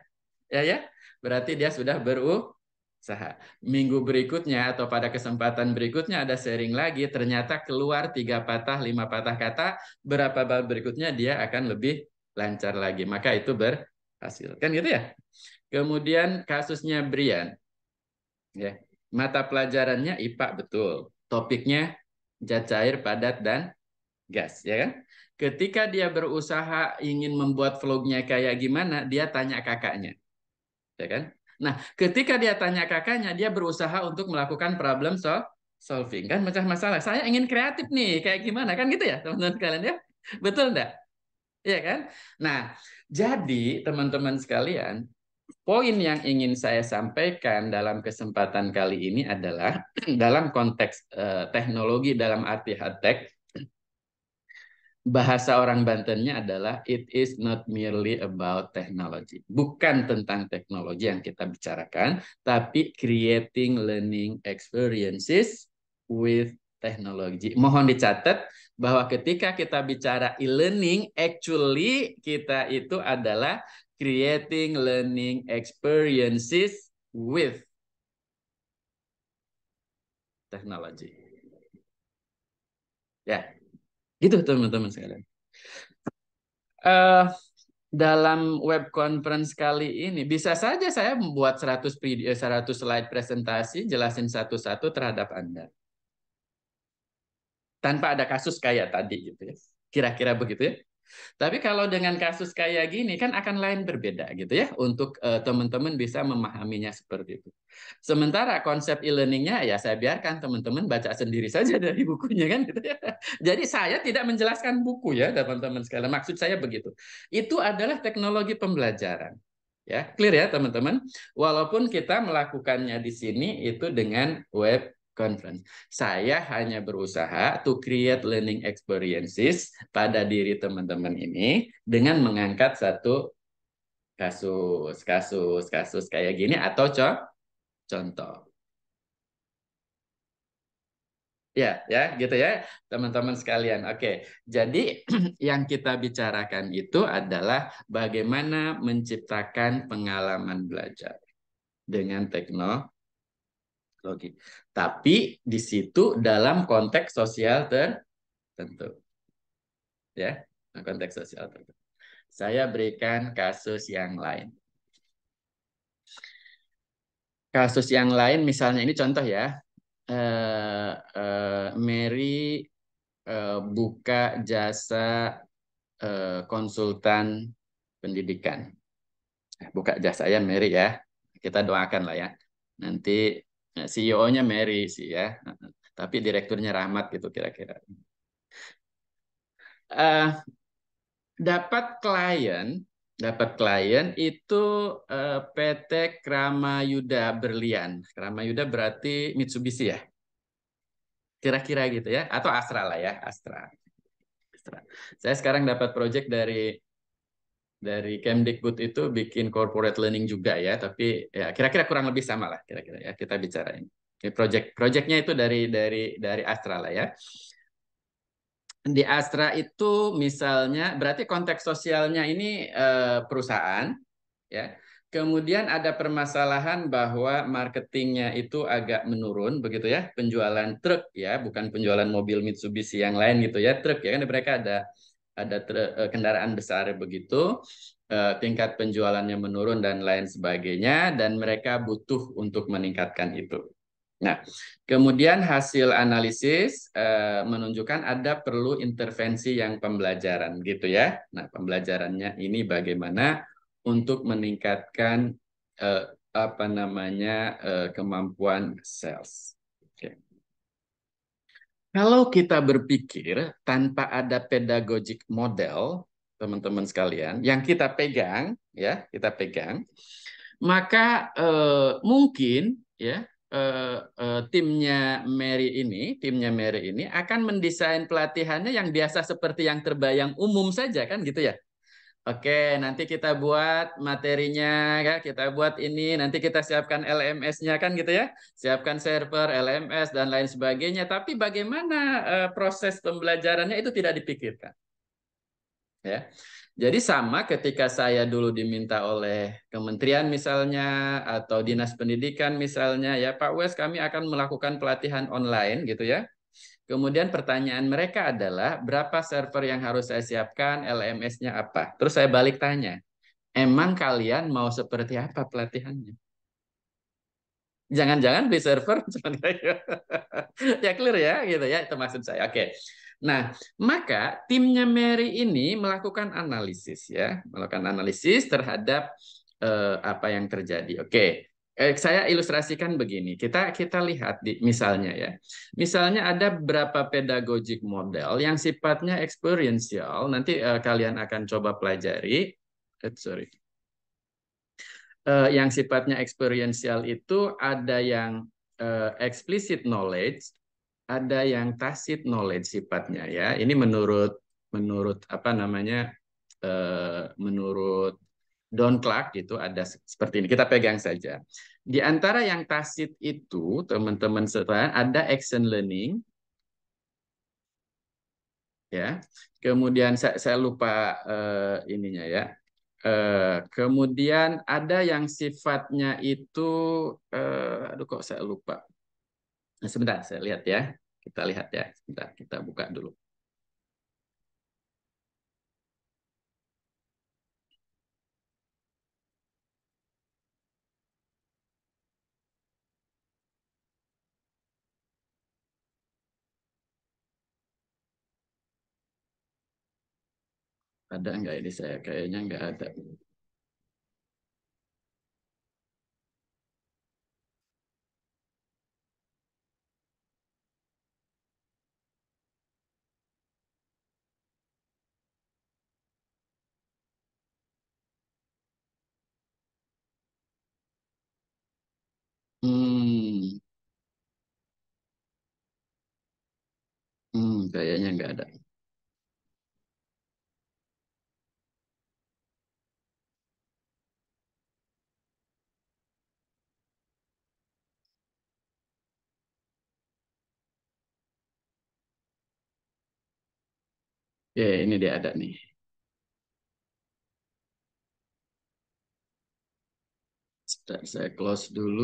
ya ya berarti dia sudah beru Saha. Minggu berikutnya atau pada kesempatan berikutnya ada sharing lagi, ternyata keluar tiga patah, lima patah kata, berapa bab berikutnya dia akan lebih lancar lagi. Maka itu berhasil. Kan gitu ya? Kemudian kasusnya Brian. Ya, mata pelajarannya IPA betul. Topiknya zat cair, padat, dan gas. ya kan? Ketika dia berusaha ingin membuat vlognya kayak gimana, dia tanya kakaknya. Ya kan? Nah, ketika dia tanya kakaknya, dia berusaha untuk melakukan problem solving kan macam masalah. Saya ingin kreatif nih, kayak gimana kan gitu ya teman-teman sekalian ya? Betul enggak? Iya kan? Nah, jadi teman-teman sekalian, poin yang ingin saya sampaikan dalam kesempatan kali ini adalah dalam konteks eh, teknologi dalam arti hard tech bahasa orang Bantennya adalah it is not merely about technology. Bukan tentang teknologi yang kita bicarakan, tapi creating learning experiences with technology. Mohon dicatat bahwa ketika kita bicara e-learning, actually kita itu adalah creating learning experiences with technology. Ya. Yeah. Gitu teman-teman sekalian. Uh, dalam web conference kali ini bisa saja saya membuat 100 video 100 eh, slide presentasi jelasin satu-satu terhadap Anda. Tanpa ada kasus kayak tadi gitu ya. Kira-kira begitu ya. Tapi kalau dengan kasus kayak gini kan akan lain berbeda gitu ya untuk eh, teman-teman uh, bisa memahaminya seperti itu. Sementara konsep e-learningnya ya saya biarkan teman-teman baca sendiri saja dari bukunya kan gitu ya. Jadi saya tidak menjelaskan buku ya teman-teman sekalian. Maksud saya begitu. Itu adalah teknologi pembelajaran. Ya, clear ya teman-teman. Walaupun kita melakukannya di sini itu dengan web conference. Saya hanya berusaha to create learning experiences pada diri teman-teman ini dengan mengangkat satu kasus, kasus, kasus kayak gini atau co contoh. Ya, ya, gitu ya, teman-teman sekalian. Oke, jadi yang kita bicarakan itu adalah bagaimana menciptakan pengalaman belajar dengan teknologi logik Tapi di situ dalam konteks sosial tertentu. Ya, konteks sosial tertentu. Saya berikan kasus yang lain. Kasus yang lain misalnya ini contoh ya. Uh, uh, Mary uh, buka jasa uh, konsultan pendidikan. Buka jasa ya Mary ya. Kita doakan lah ya. Nanti Nah, CEO-nya Mary sih ya, tapi direkturnya Rahmat gitu kira-kira. Uh, dapat klien, dapat klien itu uh, eh, PT Yuda Berlian. Krama Yuda berarti Mitsubishi ya, kira-kira gitu ya, atau Astra lah ya, Astra. Astra. Saya sekarang dapat proyek dari dari Kemdikbud itu bikin corporate learning juga ya, tapi ya kira-kira kurang lebih sama lah kira-kira ya kita ini. Jadi project projectnya itu dari dari dari Astra lah ya. Di Astra itu misalnya berarti konteks sosialnya ini eh, perusahaan ya. Kemudian ada permasalahan bahwa marketingnya itu agak menurun begitu ya, penjualan truk ya, bukan penjualan mobil Mitsubishi yang lain gitu ya, truk ya kan mereka ada ada eh, kendaraan besar begitu eh, tingkat penjualannya menurun dan lain sebagainya dan mereka butuh untuk meningkatkan itu. Nah, kemudian hasil analisis eh, menunjukkan ada perlu intervensi yang pembelajaran gitu ya. Nah, pembelajarannya ini bagaimana untuk meningkatkan apa namanya kemampuan sales. Kalau kita berpikir tanpa ada pedagogik model, teman-teman sekalian, yang kita pegang, ya kita pegang, maka eh, mungkin ya eh, eh, timnya Mary ini, timnya Mary ini akan mendesain pelatihannya yang biasa seperti yang terbayang umum saja kan gitu ya. Oke, nanti kita buat materinya, ya. kita buat ini, nanti kita siapkan LMS-nya kan gitu ya, siapkan server, LMS, dan lain sebagainya. Tapi bagaimana uh, proses pembelajarannya itu tidak dipikirkan. Ya. Jadi sama ketika saya dulu diminta oleh kementerian misalnya, atau dinas pendidikan misalnya, ya Pak Wes kami akan melakukan pelatihan online gitu ya. Kemudian pertanyaan mereka adalah berapa server yang harus saya siapkan, LMS-nya apa. Terus saya balik tanya, emang kalian mau seperti apa pelatihannya? Jangan-jangan beli server cuma ya clear ya gitu ya itu maksud saya. Oke. Nah, maka timnya Mary ini melakukan analisis ya, melakukan analisis terhadap eh, apa yang terjadi. Oke eh, saya ilustrasikan begini. Kita kita lihat di misalnya ya. Misalnya ada berapa pedagogik model yang sifatnya experiential. Nanti eh, kalian akan coba pelajari. Eh, sorry. Eh, yang sifatnya experiential itu ada yang eh, explicit knowledge, ada yang tacit knowledge sifatnya ya. Ini menurut menurut apa namanya? Eh, menurut Don Clark itu ada seperti ini. Kita pegang saja. Di antara yang tacit itu, teman-teman setelah ada action learning. Ya. Kemudian saya, saya lupa uh, ininya ya. Uh, kemudian ada yang sifatnya itu uh, aduh kok saya lupa. Nah, sebentar saya lihat ya. Kita lihat ya. Sebentar kita buka dulu. Ada nggak ini saya? Kayaknya nggak ada. Hmm, hmm kayaknya nggak ada. Ya, ini dia ada nih. Sudah saya close dulu.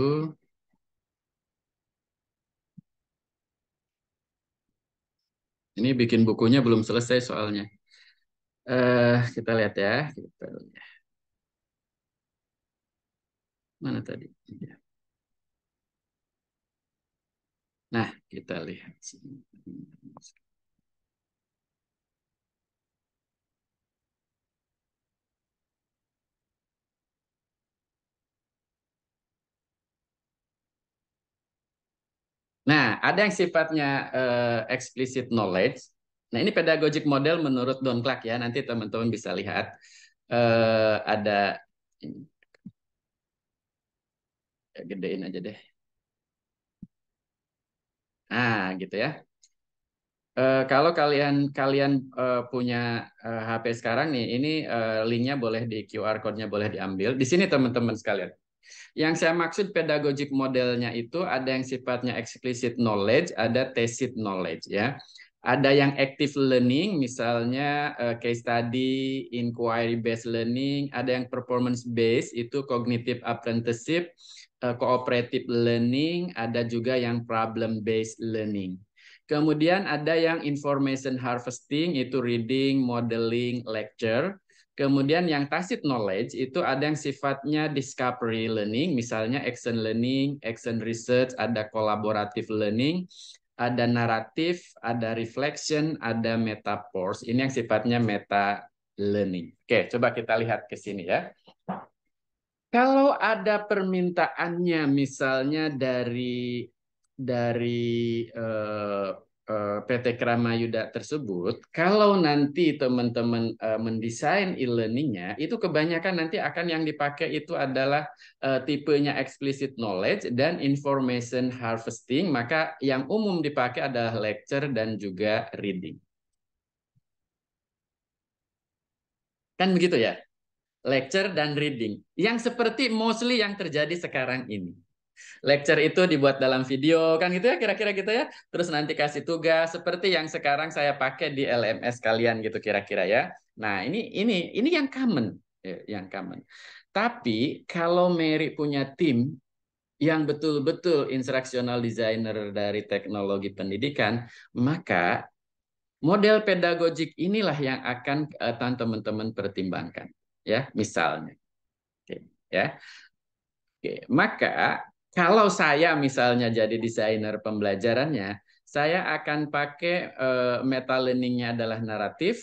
Ini bikin bukunya belum selesai soalnya. Uh, kita lihat ya. Kita lihat. Mana tadi? Iya. Nah, kita lihat. Nah, ada yang sifatnya uh, explicit knowledge. Nah, ini pedagogic model menurut Don Clark ya. Nanti teman-teman bisa lihat uh, ada ya, gedein aja deh. Nah, gitu ya. Uh, kalau kalian kalian uh, punya uh, HP sekarang nih, ini uh, linknya boleh di QR code-nya boleh diambil. Di sini teman-teman sekalian. Yang saya maksud pedagogik modelnya itu ada yang sifatnya explicit knowledge, ada tacit knowledge ya. Ada yang active learning, misalnya uh, case study, inquiry based learning, ada yang performance based itu cognitive apprenticeship, uh, cooperative learning, ada juga yang problem based learning. Kemudian ada yang information harvesting itu reading, modeling, lecture. Kemudian yang tacit knowledge itu ada yang sifatnya discovery learning, misalnya action learning, action research, ada collaborative learning, ada naratif, ada reflection, ada metaphors. Ini yang sifatnya meta learning. Oke, coba kita lihat ke sini ya. Kalau ada permintaannya misalnya dari dari eh, Eh, PT Kramayuda tersebut, kalau nanti teman-teman eh, mendesain e-learningnya, itu kebanyakan nanti akan yang dipakai itu adalah eh, tipenya explicit knowledge dan information harvesting, maka yang umum dipakai adalah lecture dan juga reading. Kan begitu ya? Lecture dan reading. Yang seperti mostly yang terjadi sekarang ini lecture itu dibuat dalam video kan gitu ya kira-kira gitu ya. Terus nanti kasih tugas seperti yang sekarang saya pakai di LMS kalian gitu kira-kira ya. Nah, ini ini ini yang common ya, yang common. Tapi kalau Mary punya tim yang betul-betul instructional designer dari teknologi pendidikan, maka model pedagogik inilah yang akan eh, teman-teman pertimbangkan, ya misalnya, Oke, ya. Oke, maka kalau saya misalnya jadi desainer pembelajarannya, saya akan pakai uh, meta learningnya adalah naratif,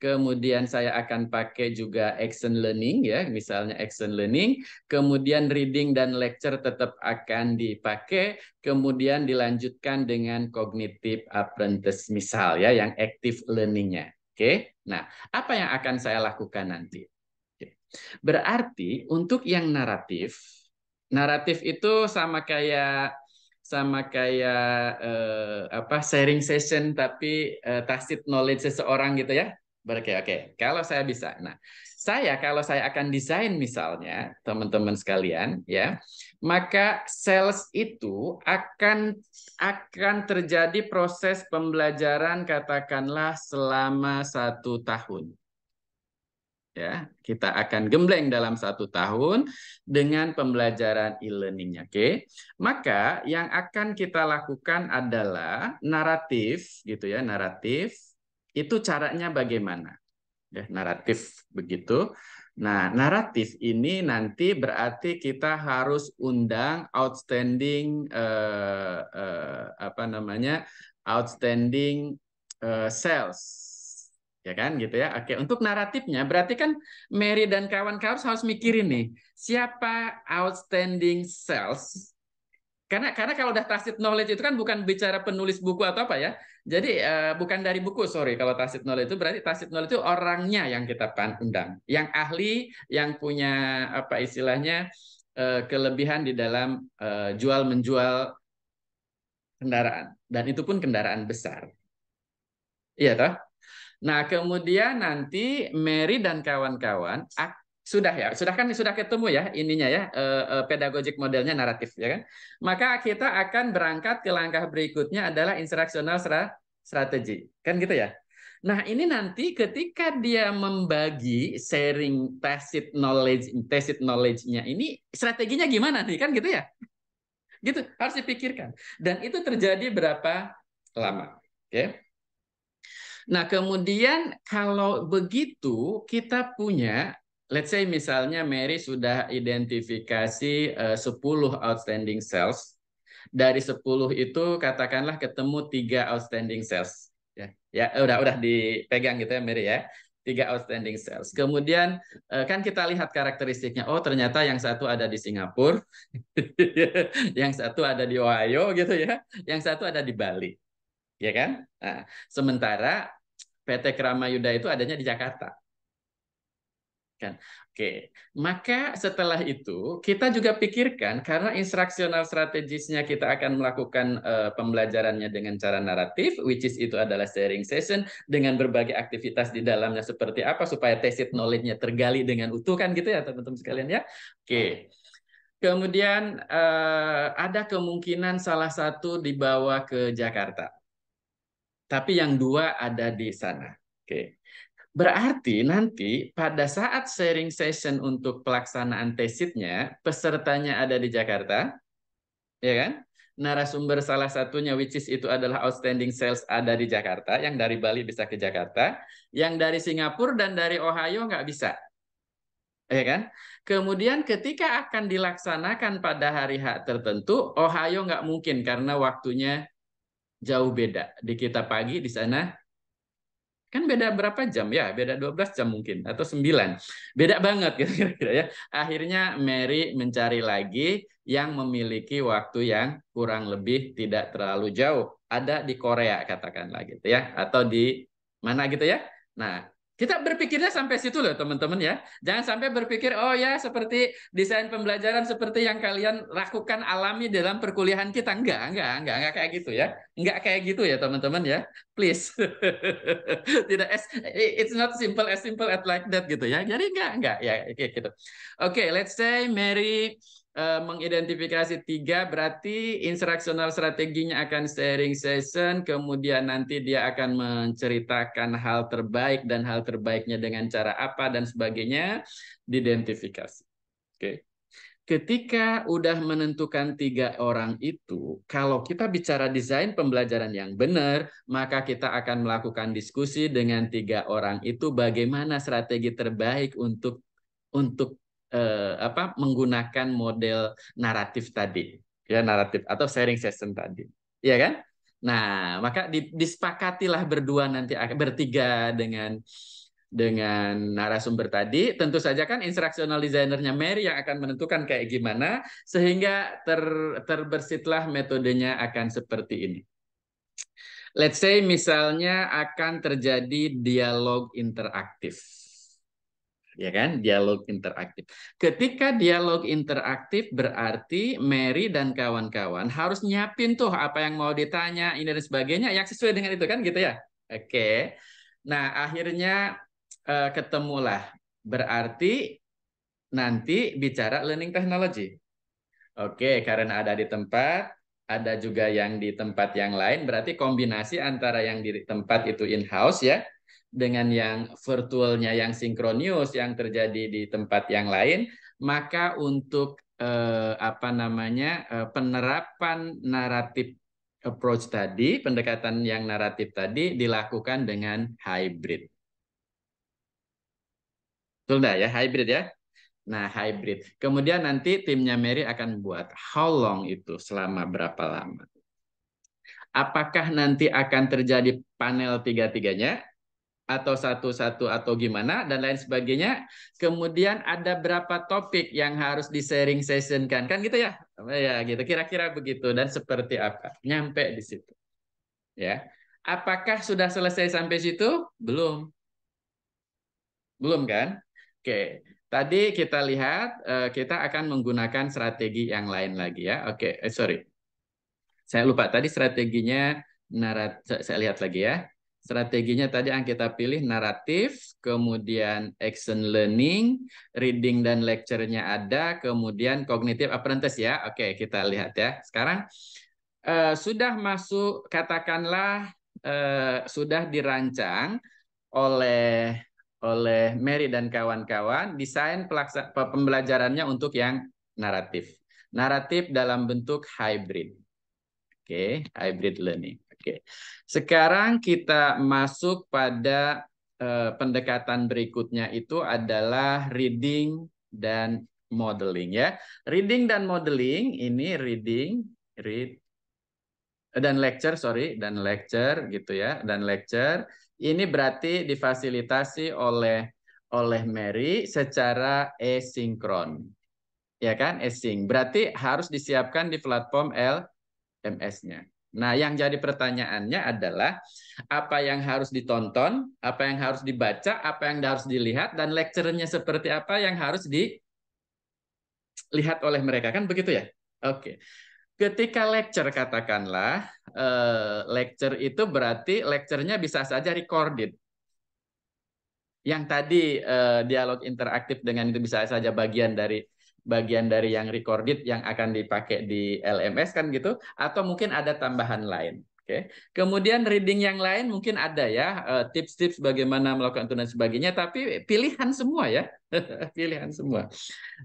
kemudian saya akan pakai juga action learning ya, misalnya action learning, kemudian reading dan lecture tetap akan dipakai, kemudian dilanjutkan dengan kognitif apprentice misal ya, yang active learningnya. Oke, nah apa yang akan saya lakukan nanti? Berarti untuk yang naratif naratif itu sama kayak sama kayak uh, apa sharing session tapi uh, tacit knowledge seseorang gitu ya. Oke, oke. Okay. Kalau saya bisa. Nah, saya kalau saya akan desain misalnya, teman-teman sekalian, ya, maka sales itu akan akan terjadi proses pembelajaran katakanlah selama satu tahun ya kita akan gembleng dalam satu tahun dengan pembelajaran e-learningnya oke okay? maka yang akan kita lakukan adalah naratif gitu ya naratif itu caranya bagaimana ya naratif begitu nah naratif ini nanti berarti kita harus undang outstanding eh, eh, apa namanya outstanding eh, sales ya kan gitu ya. Oke, untuk naratifnya berarti kan Mary dan kawan-kawan harus mikirin nih siapa outstanding sales. Karena karena kalau udah tacit knowledge itu kan bukan bicara penulis buku atau apa ya. Jadi uh, bukan dari buku, sorry. Kalau tacit knowledge itu berarti tacit knowledge itu orangnya yang kita undang, yang ahli, yang punya apa istilahnya uh, kelebihan di dalam uh, jual menjual kendaraan dan itu pun kendaraan besar. Iya toh? Nah, kemudian nanti Mary dan kawan-kawan ah, sudah ya, sudah kan sudah ketemu ya ininya ya eh, eh, pedagogik modelnya naratif ya kan. Maka kita akan berangkat ke langkah berikutnya adalah instruksional strategi. Kan gitu ya. Nah, ini nanti ketika dia membagi sharing tacit knowledge tacit knowledge-nya ini strateginya gimana nih kan gitu ya. Gitu harus dipikirkan. Dan itu terjadi berapa lama? Oke. Okay? Nah, kemudian kalau begitu kita punya let's say misalnya Mary sudah identifikasi eh, uh, 10 outstanding sales. Dari 10 itu katakanlah ketemu tiga outstanding sales. Ya, ya udah udah dipegang gitu ya Mary ya. Tiga outstanding sales. Kemudian eh, kan kita lihat karakteristiknya. Oh, ternyata yang satu ada di Singapura, yang satu ada di Ohio gitu ya, yang satu ada di Bali. Ya kan? Nah, sementara PT Kerama Yuda itu adanya di Jakarta. Kan? Oke. Maka setelah itu kita juga pikirkan karena instruksional strategisnya kita akan melakukan uh, pembelajarannya dengan cara naratif which is itu adalah sharing session dengan berbagai aktivitas di dalamnya seperti apa supaya tacit knowledge-nya tergali dengan utuh kan gitu ya teman-teman sekalian ya. Oke. Kemudian uh, ada kemungkinan salah satu dibawa ke Jakarta tapi yang dua ada di sana. Oke. Berarti nanti pada saat sharing session untuk pelaksanaan tesitnya, pesertanya ada di Jakarta, ya kan? Narasumber salah satunya which is itu adalah outstanding sales ada di Jakarta, yang dari Bali bisa ke Jakarta, yang dari Singapura dan dari Ohio nggak bisa. Ya kan? Kemudian ketika akan dilaksanakan pada hari hak tertentu, Ohio nggak mungkin karena waktunya jauh beda. Di kita pagi di sana kan beda berapa jam ya? Beda 12 jam mungkin atau 9. Beda banget kira-kira ya. Akhirnya Mary mencari lagi yang memiliki waktu yang kurang lebih tidak terlalu jauh. Ada di Korea katakanlah gitu ya atau di mana gitu ya. Nah, kita berpikirnya sampai situ loh teman-teman ya. Jangan sampai berpikir, oh ya seperti desain pembelajaran seperti yang kalian lakukan alami dalam perkuliahan kita. Enggak, enggak, enggak, enggak kayak gitu ya. Enggak kayak gitu ya teman-teman ya. Please. Tidak, it's not simple as simple as like that gitu ya. Jadi enggak, enggak ya. Oke, gitu. Oke, okay, let's say Mary Eh, mengidentifikasi tiga berarti instruksional strateginya akan sharing session kemudian nanti dia akan menceritakan hal terbaik dan hal terbaiknya dengan cara apa dan sebagainya diidentifikasi. Oke. Okay. Ketika udah menentukan tiga orang itu, kalau kita bicara desain pembelajaran yang benar, maka kita akan melakukan diskusi dengan tiga orang itu bagaimana strategi terbaik untuk untuk eh, apa menggunakan model naratif tadi ya naratif atau sharing session tadi ya kan nah maka disepakatilah berdua nanti bertiga dengan dengan narasumber tadi tentu saja kan instructional designernya Mary yang akan menentukan kayak gimana sehingga ter terbersitlah metodenya akan seperti ini let's say misalnya akan terjadi dialog interaktif ya kan? Dialog interaktif. Ketika dialog interaktif berarti Mary dan kawan-kawan harus nyiapin tuh apa yang mau ditanya ini dan sebagainya yang sesuai dengan itu kan gitu ya. Oke. Nah, akhirnya uh, ketemulah berarti nanti bicara learning technology. Oke, karena ada di tempat, ada juga yang di tempat yang lain, berarti kombinasi antara yang di tempat itu in-house ya, dengan yang virtualnya yang sinkronius yang terjadi di tempat yang lain, maka untuk eh, apa namanya eh, penerapan naratif approach tadi, pendekatan yang naratif tadi dilakukan dengan hybrid. Betul enggak ya? Hybrid ya? Nah, hybrid. Kemudian nanti timnya Mary akan buat how long itu selama berapa lama. Apakah nanti akan terjadi panel tiga-tiganya? atau satu-satu atau gimana dan lain sebagainya. Kemudian ada berapa topik yang harus di sharing session kan? Kan gitu ya. Ya gitu kira-kira begitu dan seperti apa. Nyampe di situ. Ya. Apakah sudah selesai sampai situ? Belum. Belum kan? Oke. Tadi kita lihat eh, kita akan menggunakan strategi yang lain lagi ya. Oke, eh, sorry. Saya lupa tadi strateginya narat saya lihat lagi ya. Strateginya tadi yang kita pilih naratif, kemudian action learning, reading dan lecture-nya ada, kemudian kognitif apprentice ya. Oke, kita lihat ya. Sekarang eh, sudah masuk katakanlah eh, sudah dirancang oleh oleh Mary dan kawan-kawan desain pembelajarannya untuk yang naratif. Naratif dalam bentuk hybrid. Oke, okay, hybrid learning. Oke. Sekarang kita masuk pada uh, pendekatan berikutnya itu adalah reading dan modeling ya. Reading dan modeling ini reading, read eh, dan lecture sorry dan lecture gitu ya dan lecture ini berarti difasilitasi oleh oleh Mary secara asinkron ya kan async berarti harus disiapkan di platform LMS-nya Nah, yang jadi pertanyaannya adalah apa yang harus ditonton, apa yang harus dibaca, apa yang harus dilihat, dan lecturenya seperti apa yang harus dilihat oleh mereka kan begitu ya? Oke. Ketika lecture katakanlah eh, lecture itu berarti lecturenya bisa saja recorded. Yang tadi eh, dialog interaktif dengan itu bisa saja bagian dari bagian dari yang recorded yang akan dipakai di LMS kan gitu atau mungkin ada tambahan lain Oke. Okay. Kemudian reading yang lain mungkin ada ya eh, tips-tips bagaimana melakukan itu dan sebagainya. Tapi pilihan semua ya, pilihan semua.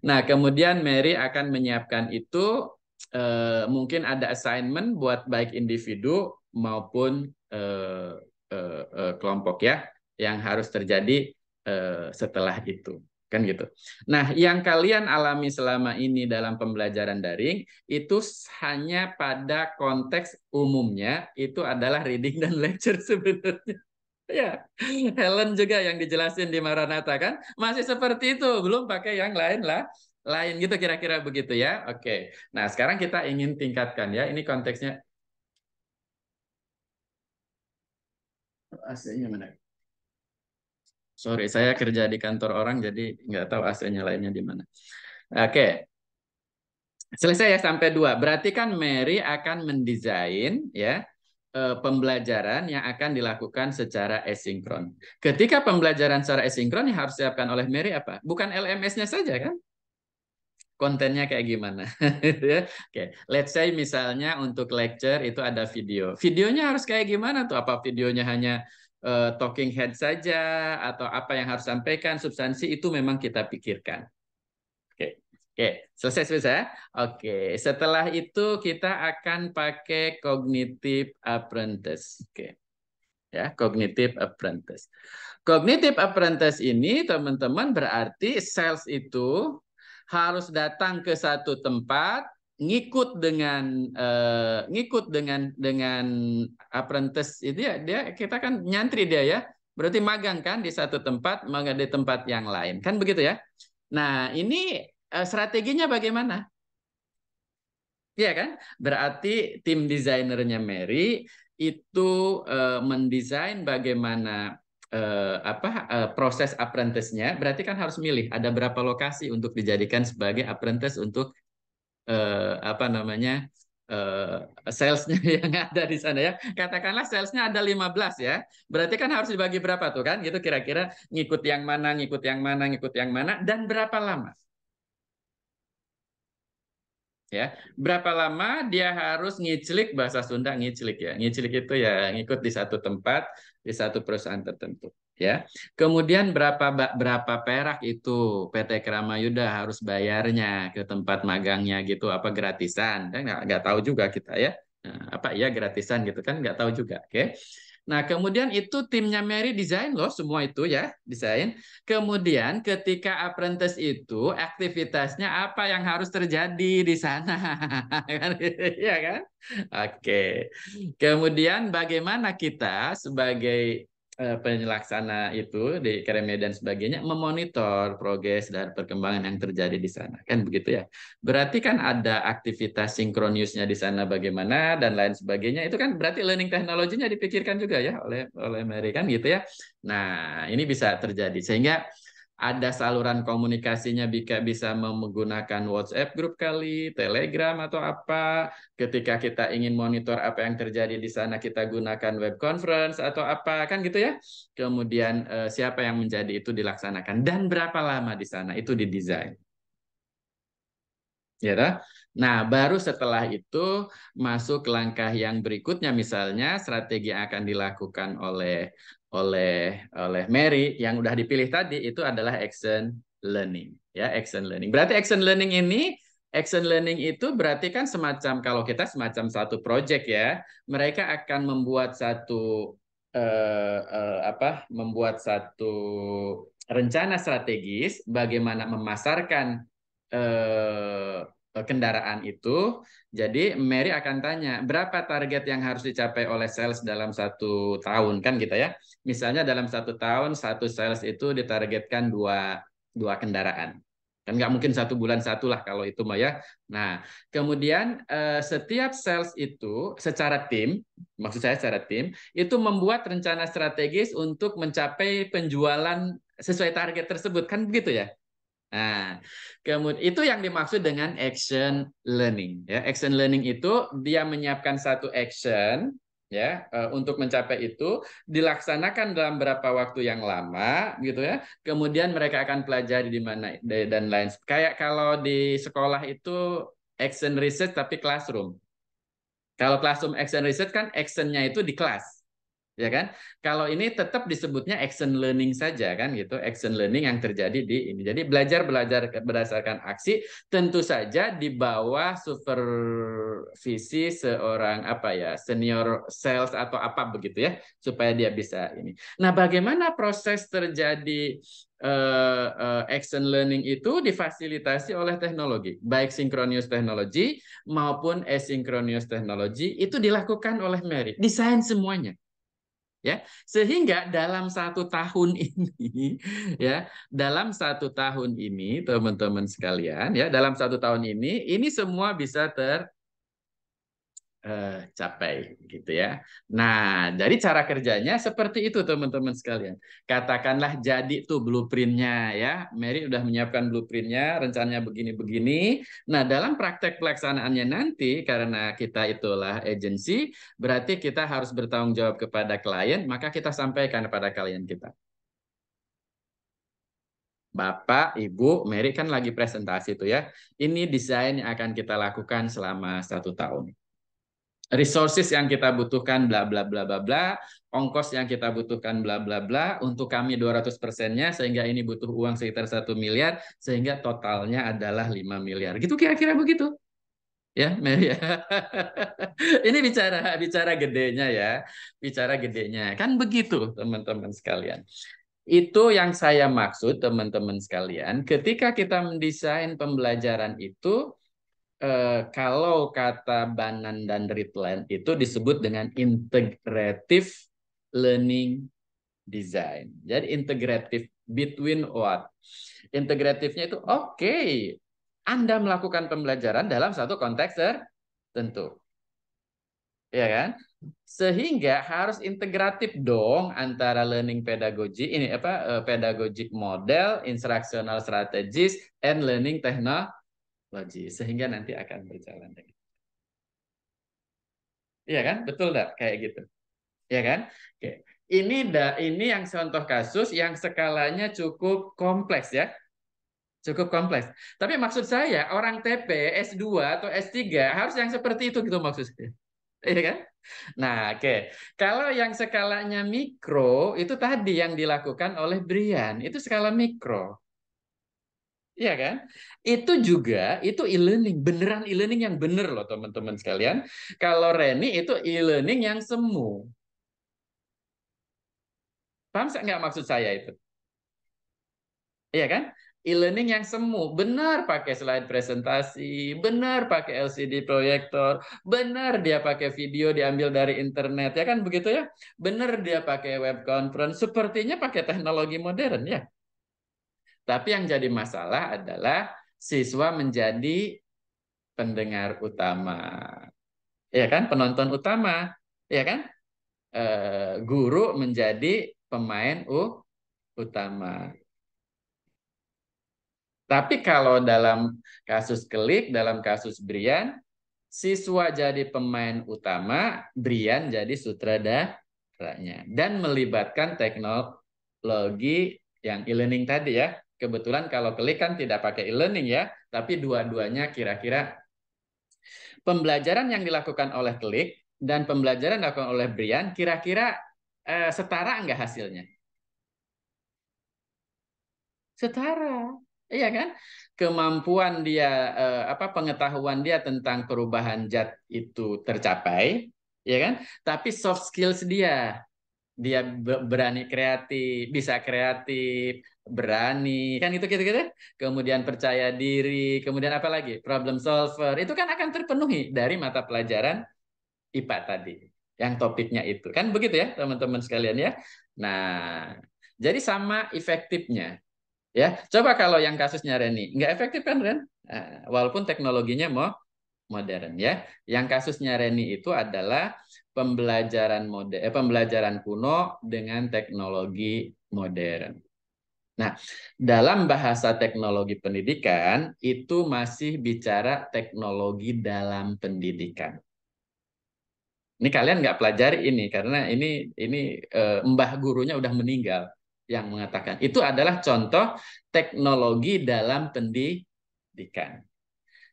Nah kemudian Mary akan menyiapkan itu eh, mungkin ada assignment buat baik individu maupun eh, eh, eh kelompok ya yang harus terjadi eh, setelah itu kan gitu. Nah, yang kalian alami selama ini dalam pembelajaran daring itu hanya pada konteks umumnya itu adalah reading dan lecture sebenarnya. ya, Helen juga yang dijelasin di Maranatha kan masih seperti itu, belum pakai yang lain lah lain gitu kira-kira begitu ya. Oke. Nah, sekarang kita ingin tingkatkan ya. Ini konteksnya Aslinya mana? Sorry, saya kerja di kantor orang jadi nggak tahu ac lainnya di mana. Oke. Selesai ya sampai dua. Berarti kan Mary akan mendesain ya eh, pembelajaran yang akan dilakukan secara asinkron. Ketika pembelajaran secara asinkron yang harus siapkan oleh Mary apa? Bukan LMS-nya saja kan? kontennya kayak gimana. Ya, oke, okay. let's say misalnya untuk lecture itu ada video. Videonya harus kayak gimana tuh? Apa videonya hanya uh, talking head saja atau apa yang harus sampaikan substansi itu memang kita pikirkan. Oke, okay. oke okay. selesai selesai. Ya? Oke, okay. setelah itu kita akan pakai cognitive apprentice. Oke, okay. ya cognitive apprentice. Cognitive apprentice ini teman-teman berarti sales itu harus datang ke satu tempat ngikut dengan uh, ngikut dengan dengan apprentice itu ya dia kita kan nyantri dia ya berarti magang kan di satu tempat magang di tempat yang lain kan begitu ya nah ini uh, strateginya bagaimana ya kan berarti tim desainernya Mary itu uh, mendesain bagaimana uh, apa uh, proses apprentice-nya berarti kan harus milih ada berapa lokasi untuk dijadikan sebagai apprentice untuk eh, apa namanya eh, salesnya yang ada di sana ya katakanlah salesnya ada 15 ya berarti kan harus dibagi berapa tuh kan gitu kira-kira ngikut yang mana ngikut yang mana ngikut yang mana dan berapa lama ya berapa lama dia harus ngiclik bahasa Sunda ngiclik ya ngiclik itu ya ngikut di satu tempat di satu perusahaan tertentu ya. Kemudian berapa berapa perak itu PT Yuda harus bayarnya ke tempat magangnya gitu apa gratisan? Kan nggak, nggak tahu juga kita ya. Nah, apa ya gratisan gitu kan nggak tahu juga, oke. Okay? Nah, kemudian itu timnya Mary desain loh semua itu ya, desain. Kemudian ketika apprentice itu aktivitasnya apa yang harus terjadi di sana? Kan, iya kan? Oke. Kemudian bagaimana kita sebagai Eh, penyelaksana itu di Kremedan dan sebagainya memonitor progres dan perkembangan yang terjadi di sana kan begitu ya berarti kan ada aktivitas sinkroniusnya di sana bagaimana dan lain sebagainya itu kan berarti learning teknologinya dipikirkan juga ya oleh oleh mereka kan gitu ya nah ini bisa terjadi sehingga ada saluran komunikasinya bisa bisa menggunakan WhatsApp grup kali, Telegram atau apa. Ketika kita ingin monitor apa yang terjadi di sana, kita gunakan web conference atau apa kan gitu ya. Kemudian eh, siapa yang menjadi itu dilaksanakan dan berapa lama di sana itu didesain. Ya, dah? Nah, baru setelah itu masuk ke langkah yang berikutnya, misalnya strategi yang akan dilakukan oleh oleh oleh Mary yang udah dipilih tadi itu adalah action learning ya action learning. Berarti action learning ini action learning itu berarti kan semacam kalau kita semacam satu project ya, mereka akan membuat satu eh, eh, apa? membuat satu rencana strategis bagaimana memasarkan eh, kendaraan itu. Jadi Mary akan tanya, berapa target yang harus dicapai oleh sales dalam satu tahun kan gitu ya. Misalnya dalam satu tahun satu sales itu ditargetkan dua, dua kendaraan. Kan nggak mungkin satu bulan satu lah kalau itu mah ya. Nah, kemudian eh, setiap sales itu secara tim, maksud saya secara tim, itu membuat rencana strategis untuk mencapai penjualan sesuai target tersebut. Kan begitu ya? Nah, kemudian itu yang dimaksud dengan action learning. Ya, action learning itu dia menyiapkan satu action ya eh, untuk mencapai itu dilaksanakan dalam berapa waktu yang lama gitu ya. Kemudian mereka akan pelajari di mana dan lain. Kayak kalau di sekolah itu action research tapi classroom. Kalau classroom action research kan actionnya itu di kelas ya kan? Kalau ini tetap disebutnya action learning saja kan gitu, action learning yang terjadi di ini. Jadi belajar belajar berdasarkan aksi tentu saja di bawah supervisi seorang apa ya, senior sales atau apa begitu ya, supaya dia bisa ini. Nah, bagaimana proses terjadi uh, action learning itu difasilitasi oleh teknologi, baik synchronous teknologi maupun asynchronous technology itu dilakukan oleh Mary. Desain semuanya ya sehingga dalam satu tahun ini ya dalam satu tahun ini teman-teman sekalian ya dalam satu tahun ini ini semua bisa ter Eh, capai gitu ya. Nah, jadi cara kerjanya seperti itu teman-teman sekalian. Katakanlah jadi tuh blueprintnya ya. Mary udah menyiapkan blueprintnya, rencananya begini-begini. Nah, dalam praktek pelaksanaannya nanti karena kita itulah agensi, berarti kita harus bertanggung jawab kepada klien, maka kita sampaikan kepada klien kita. Bapak, Ibu, Mary kan lagi presentasi tuh ya. Ini desain yang akan kita lakukan selama satu tahun resources yang kita butuhkan bla bla bla bla bla, ongkos yang kita butuhkan bla bla bla untuk kami 200 persennya sehingga ini butuh uang sekitar satu miliar sehingga totalnya adalah 5 miliar. Gitu kira-kira begitu. Ya, Mary. Ya. ini bicara bicara gedenya ya, bicara gedenya. Kan begitu teman-teman sekalian. Itu yang saya maksud teman-teman sekalian, ketika kita mendesain pembelajaran itu Eh, kalau kata Banan dan Ritland itu disebut dengan integrative learning design. Jadi integrative between what? Integratifnya itu oke, okay, Anda melakukan pembelajaran dalam satu konteks tertentu. Ya kan? Sehingga harus integratif dong antara learning pedagogi ini apa eh, pedagogic model, instructional strategies and learning technology logis sehingga nanti akan berjalan dengan Iya kan? Betul enggak? Kayak gitu. Iya kan? Oke. Ini da, ini yang contoh kasus yang skalanya cukup kompleks ya. Cukup kompleks. Tapi maksud saya orang TP S2 atau S3 harus yang seperti itu gitu maksudnya Iya kan? Nah, oke. Kalau yang skalanya mikro itu tadi yang dilakukan oleh Brian, itu skala mikro. Iya kan? Itu juga itu e-learning, beneran e-learning yang bener loh teman-teman sekalian. Kalau Reni itu e-learning yang semu. Paham nggak maksud saya itu? Iya kan? e-learning yang semu, benar pakai slide presentasi, benar pakai LCD proyektor, benar dia pakai video diambil dari internet, ya kan begitu ya? Benar dia pakai web conference, sepertinya pakai teknologi modern ya. Tapi yang jadi masalah adalah siswa menjadi pendengar utama. Ya kan, penonton utama, ya kan? E, guru menjadi pemain u utama. Tapi kalau dalam kasus Kelik, dalam kasus Brian, siswa jadi pemain utama, Brian jadi sutradaranya dan melibatkan teknologi yang e-learning tadi ya. Kebetulan kalau klik kan tidak pakai e-learning ya, tapi dua-duanya kira-kira pembelajaran yang dilakukan oleh klik dan pembelajaran yang dilakukan oleh Brian kira-kira eh, setara nggak hasilnya? Setara, iya kan? Kemampuan dia eh, apa pengetahuan dia tentang perubahan zat itu tercapai, ya kan? Tapi soft skills dia dia berani kreatif, bisa kreatif, berani kan itu gitu gitu kemudian percaya diri kemudian apa lagi problem solver itu kan akan terpenuhi dari mata pelajaran IPA tadi yang topiknya itu kan begitu ya teman-teman sekalian ya nah jadi sama efektifnya ya coba kalau yang kasusnya Reni nggak efektif kan Ren nah, walaupun teknologinya mau modern ya yang kasusnya Reni itu adalah pembelajaran mode eh, pembelajaran kuno dengan teknologi modern Nah, dalam bahasa teknologi pendidikan itu masih bicara teknologi dalam pendidikan. Ini kalian nggak pelajari ini karena ini ini e, mbah gurunya udah meninggal yang mengatakan itu adalah contoh teknologi dalam pendidikan.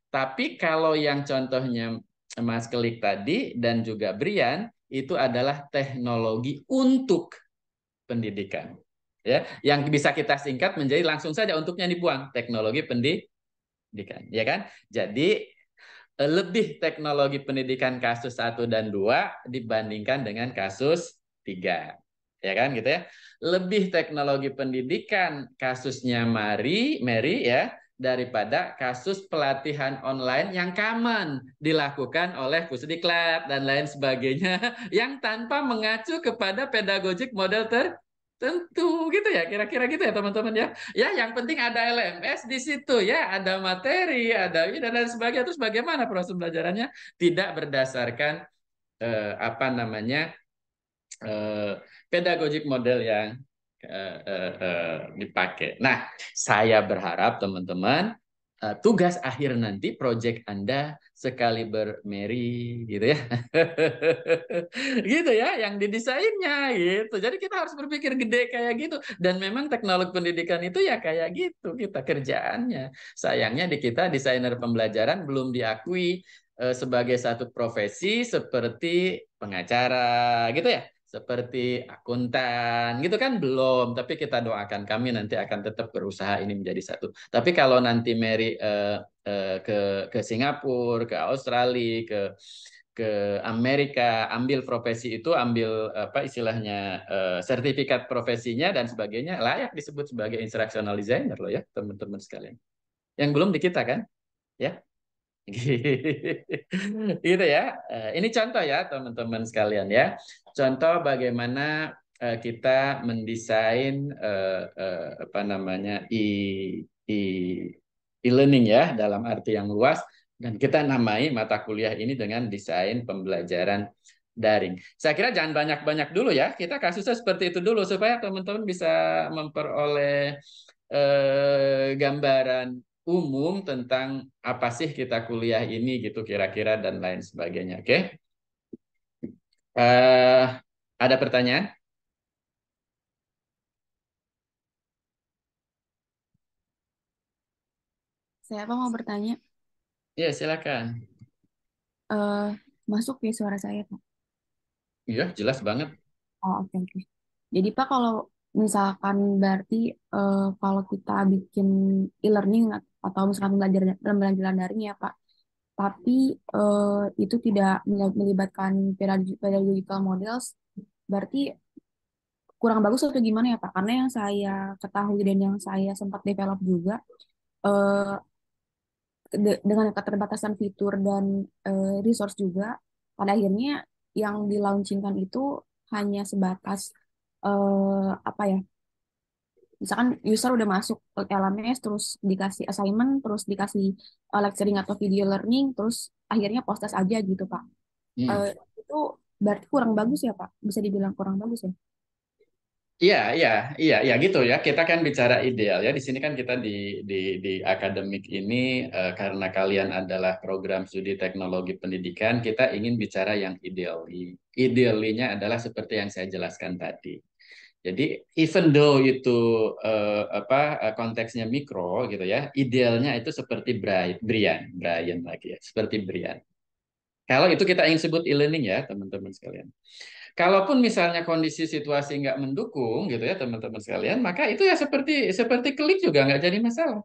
Tapi kalau yang contohnya Mas Kelik tadi dan juga Brian itu adalah teknologi untuk pendidikan ya yang bisa kita singkat menjadi langsung saja untuknya dibuang teknologi pendidikan ya kan jadi eh, lebih teknologi pendidikan kasus 1 dan 2 dibandingkan dengan kasus 3 ya kan gitu ya lebih teknologi pendidikan kasusnya Mari Mary ya daripada kasus pelatihan online yang common dilakukan oleh Pusdiklat dan lain sebagainya yang tanpa mengacu kepada pedagogik model ter Tentu gitu ya, kira-kira gitu ya teman-teman ya. Ya yang penting ada LMS di situ ya, ada materi, ada dan lain sebagainya. Terus bagaimana proses pembelajarannya? Tidak berdasarkan eh, apa namanya eh, pedagogik model yang eh, eh, eh dipakai. Nah, saya berharap teman-teman uh, tugas akhir nanti project Anda sekali Mary gitu ya. gitu ya yang didesainnya gitu. Jadi kita harus berpikir gede kayak gitu dan memang teknologi pendidikan itu ya kayak gitu kita kerjaannya. Sayangnya di kita desainer pembelajaran belum diakui eh, sebagai satu profesi seperti pengacara gitu ya seperti akuntan gitu kan belum tapi kita doakan kami nanti akan tetap berusaha ini menjadi satu tapi kalau nanti Mary uh, uh, ke ke Singapura ke Australia ke ke Amerika ambil profesi itu ambil apa istilahnya uh, sertifikat profesinya dan sebagainya layak disebut sebagai instructional designer loh ya teman-teman sekalian yang belum di kita kan ya gitu ya. Eh, ini contoh ya teman-teman sekalian ya. Contoh bagaimana eh, kita mendesain eh, apa namanya e, e learning ya dalam arti yang luas dan kita namai mata kuliah ini dengan desain pembelajaran daring. Saya kira jangan banyak-banyak dulu ya. Kita kasusnya seperti itu dulu supaya teman-teman bisa memperoleh gambaran umum tentang apa sih kita kuliah ini gitu kira-kira dan lain sebagainya. Oke, okay? uh, eh, ada pertanyaan? Siapa mau bertanya? Ya silakan. Uh, masuk ya suara saya pak? Iya jelas banget. Oh oke. Okay. Jadi pak kalau misalkan berarti uh, kalau kita bikin e-learning atau misalkan belajar belajar daring ya Pak. Tapi uh, itu tidak melibatkan pedagogical models, berarti kurang bagus atau gimana ya Pak? Karena yang saya ketahui dan yang saya sempat develop juga, uh, de dengan keterbatasan fitur dan uh, resource juga pada akhirnya yang dilaunchingkan itu hanya sebatas uh, apa ya misalkan user udah masuk ke LMS terus dikasih assignment terus dikasih uh, lecturing atau video learning terus akhirnya post test aja gitu pak yeah. Hmm. uh, itu berarti kurang bagus ya pak bisa dibilang kurang bagus ya Iya, iya, iya, iya gitu ya. Kita kan bicara ideal ya. Di sini kan kita di di di akademik ini eh, karena kalian adalah program studi teknologi pendidikan, kita ingin bicara yang ideal. Idealnya adalah seperti yang saya jelaskan tadi. Jadi even though itu uh, apa eh, konteksnya mikro gitu ya, idealnya itu seperti Brian, Brian, Brian lagi ya, seperti Brian. Kalau itu kita ingin sebut e-learning ya, teman-teman sekalian. Kalaupun misalnya kondisi situasi nggak mendukung gitu ya, teman-teman sekalian, maka itu ya seperti seperti klik juga nggak jadi masalah.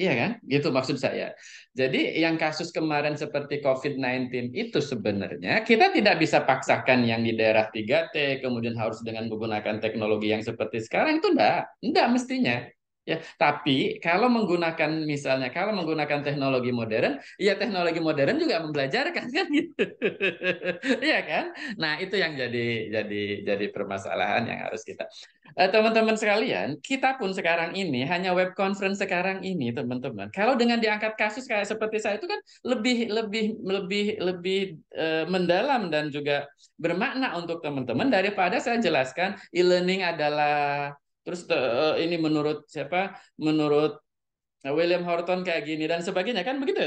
Iya kan? Gitu maksud saya. Jadi yang kasus kemarin seperti COVID-19 itu sebenarnya kita tidak bisa paksakan yang di daerah 3T kemudian harus dengan menggunakan teknologi yang seperti sekarang itu enggak. Enggak mestinya. Ya, tapi kalau menggunakan misalnya kalau menggunakan teknologi modern, ya teknologi modern juga membelajarkan kan gitu. Iya kan? Nah, itu yang jadi jadi jadi permasalahan yang harus kita Eh, teman-teman sekalian, kita pun sekarang ini hanya web conference sekarang ini, teman-teman. Kalau dengan diangkat kasus kayak seperti saya itu kan lebih lebih lebih lebih e, mendalam dan juga bermakna untuk teman-teman daripada saya jelaskan e-learning adalah terus te, eh, ini menurut siapa? Menurut William Horton kayak gini dan sebagainya kan begitu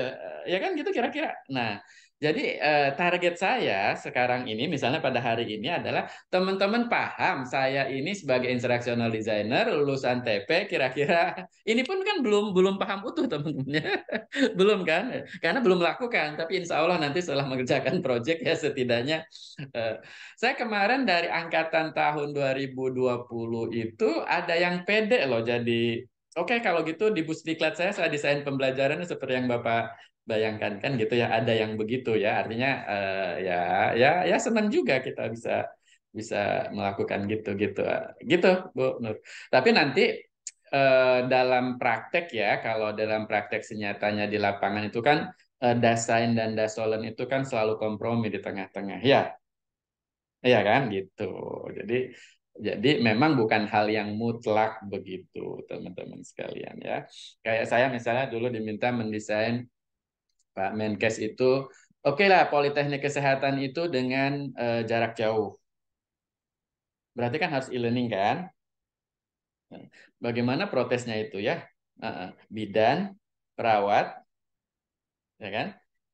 ya kan gitu kira-kira. Nah, jadi eh, target saya sekarang ini misalnya pada hari ini adalah teman-teman paham saya ini sebagai instructional designer lulusan TP kira-kira ini pun kan belum belum paham utuh teman-temannya. belum kan? Karena belum lakukan tapi insya Allah nanti setelah mengerjakan proyek ya setidaknya eh, saya kemarin dari angkatan tahun 2020 itu ada yang pede loh jadi Oke, okay, kalau gitu di diklat saya saya desain pembelajaran seperti yang Bapak bayangkan kan gitu ya ada yang begitu ya artinya uh, ya ya ya senang juga kita bisa bisa melakukan gitu gitu gitu Bu Nur tapi nanti uh, dalam praktek ya kalau dalam praktek senyatanya di lapangan itu kan uh, dasain dan dasolen itu kan selalu kompromi di tengah-tengah ya ya kan gitu. Jadi jadi memang bukan hal yang mutlak begitu teman-teman sekalian ya. Kayak saya misalnya dulu diminta mendesain Pak Menkes itu oke okay lah politeknik kesehatan itu dengan uh, jarak jauh. Berarti kan harus e-learning kan? Bagaimana protesnya itu ya? Uh, bidan, perawat, ya kan?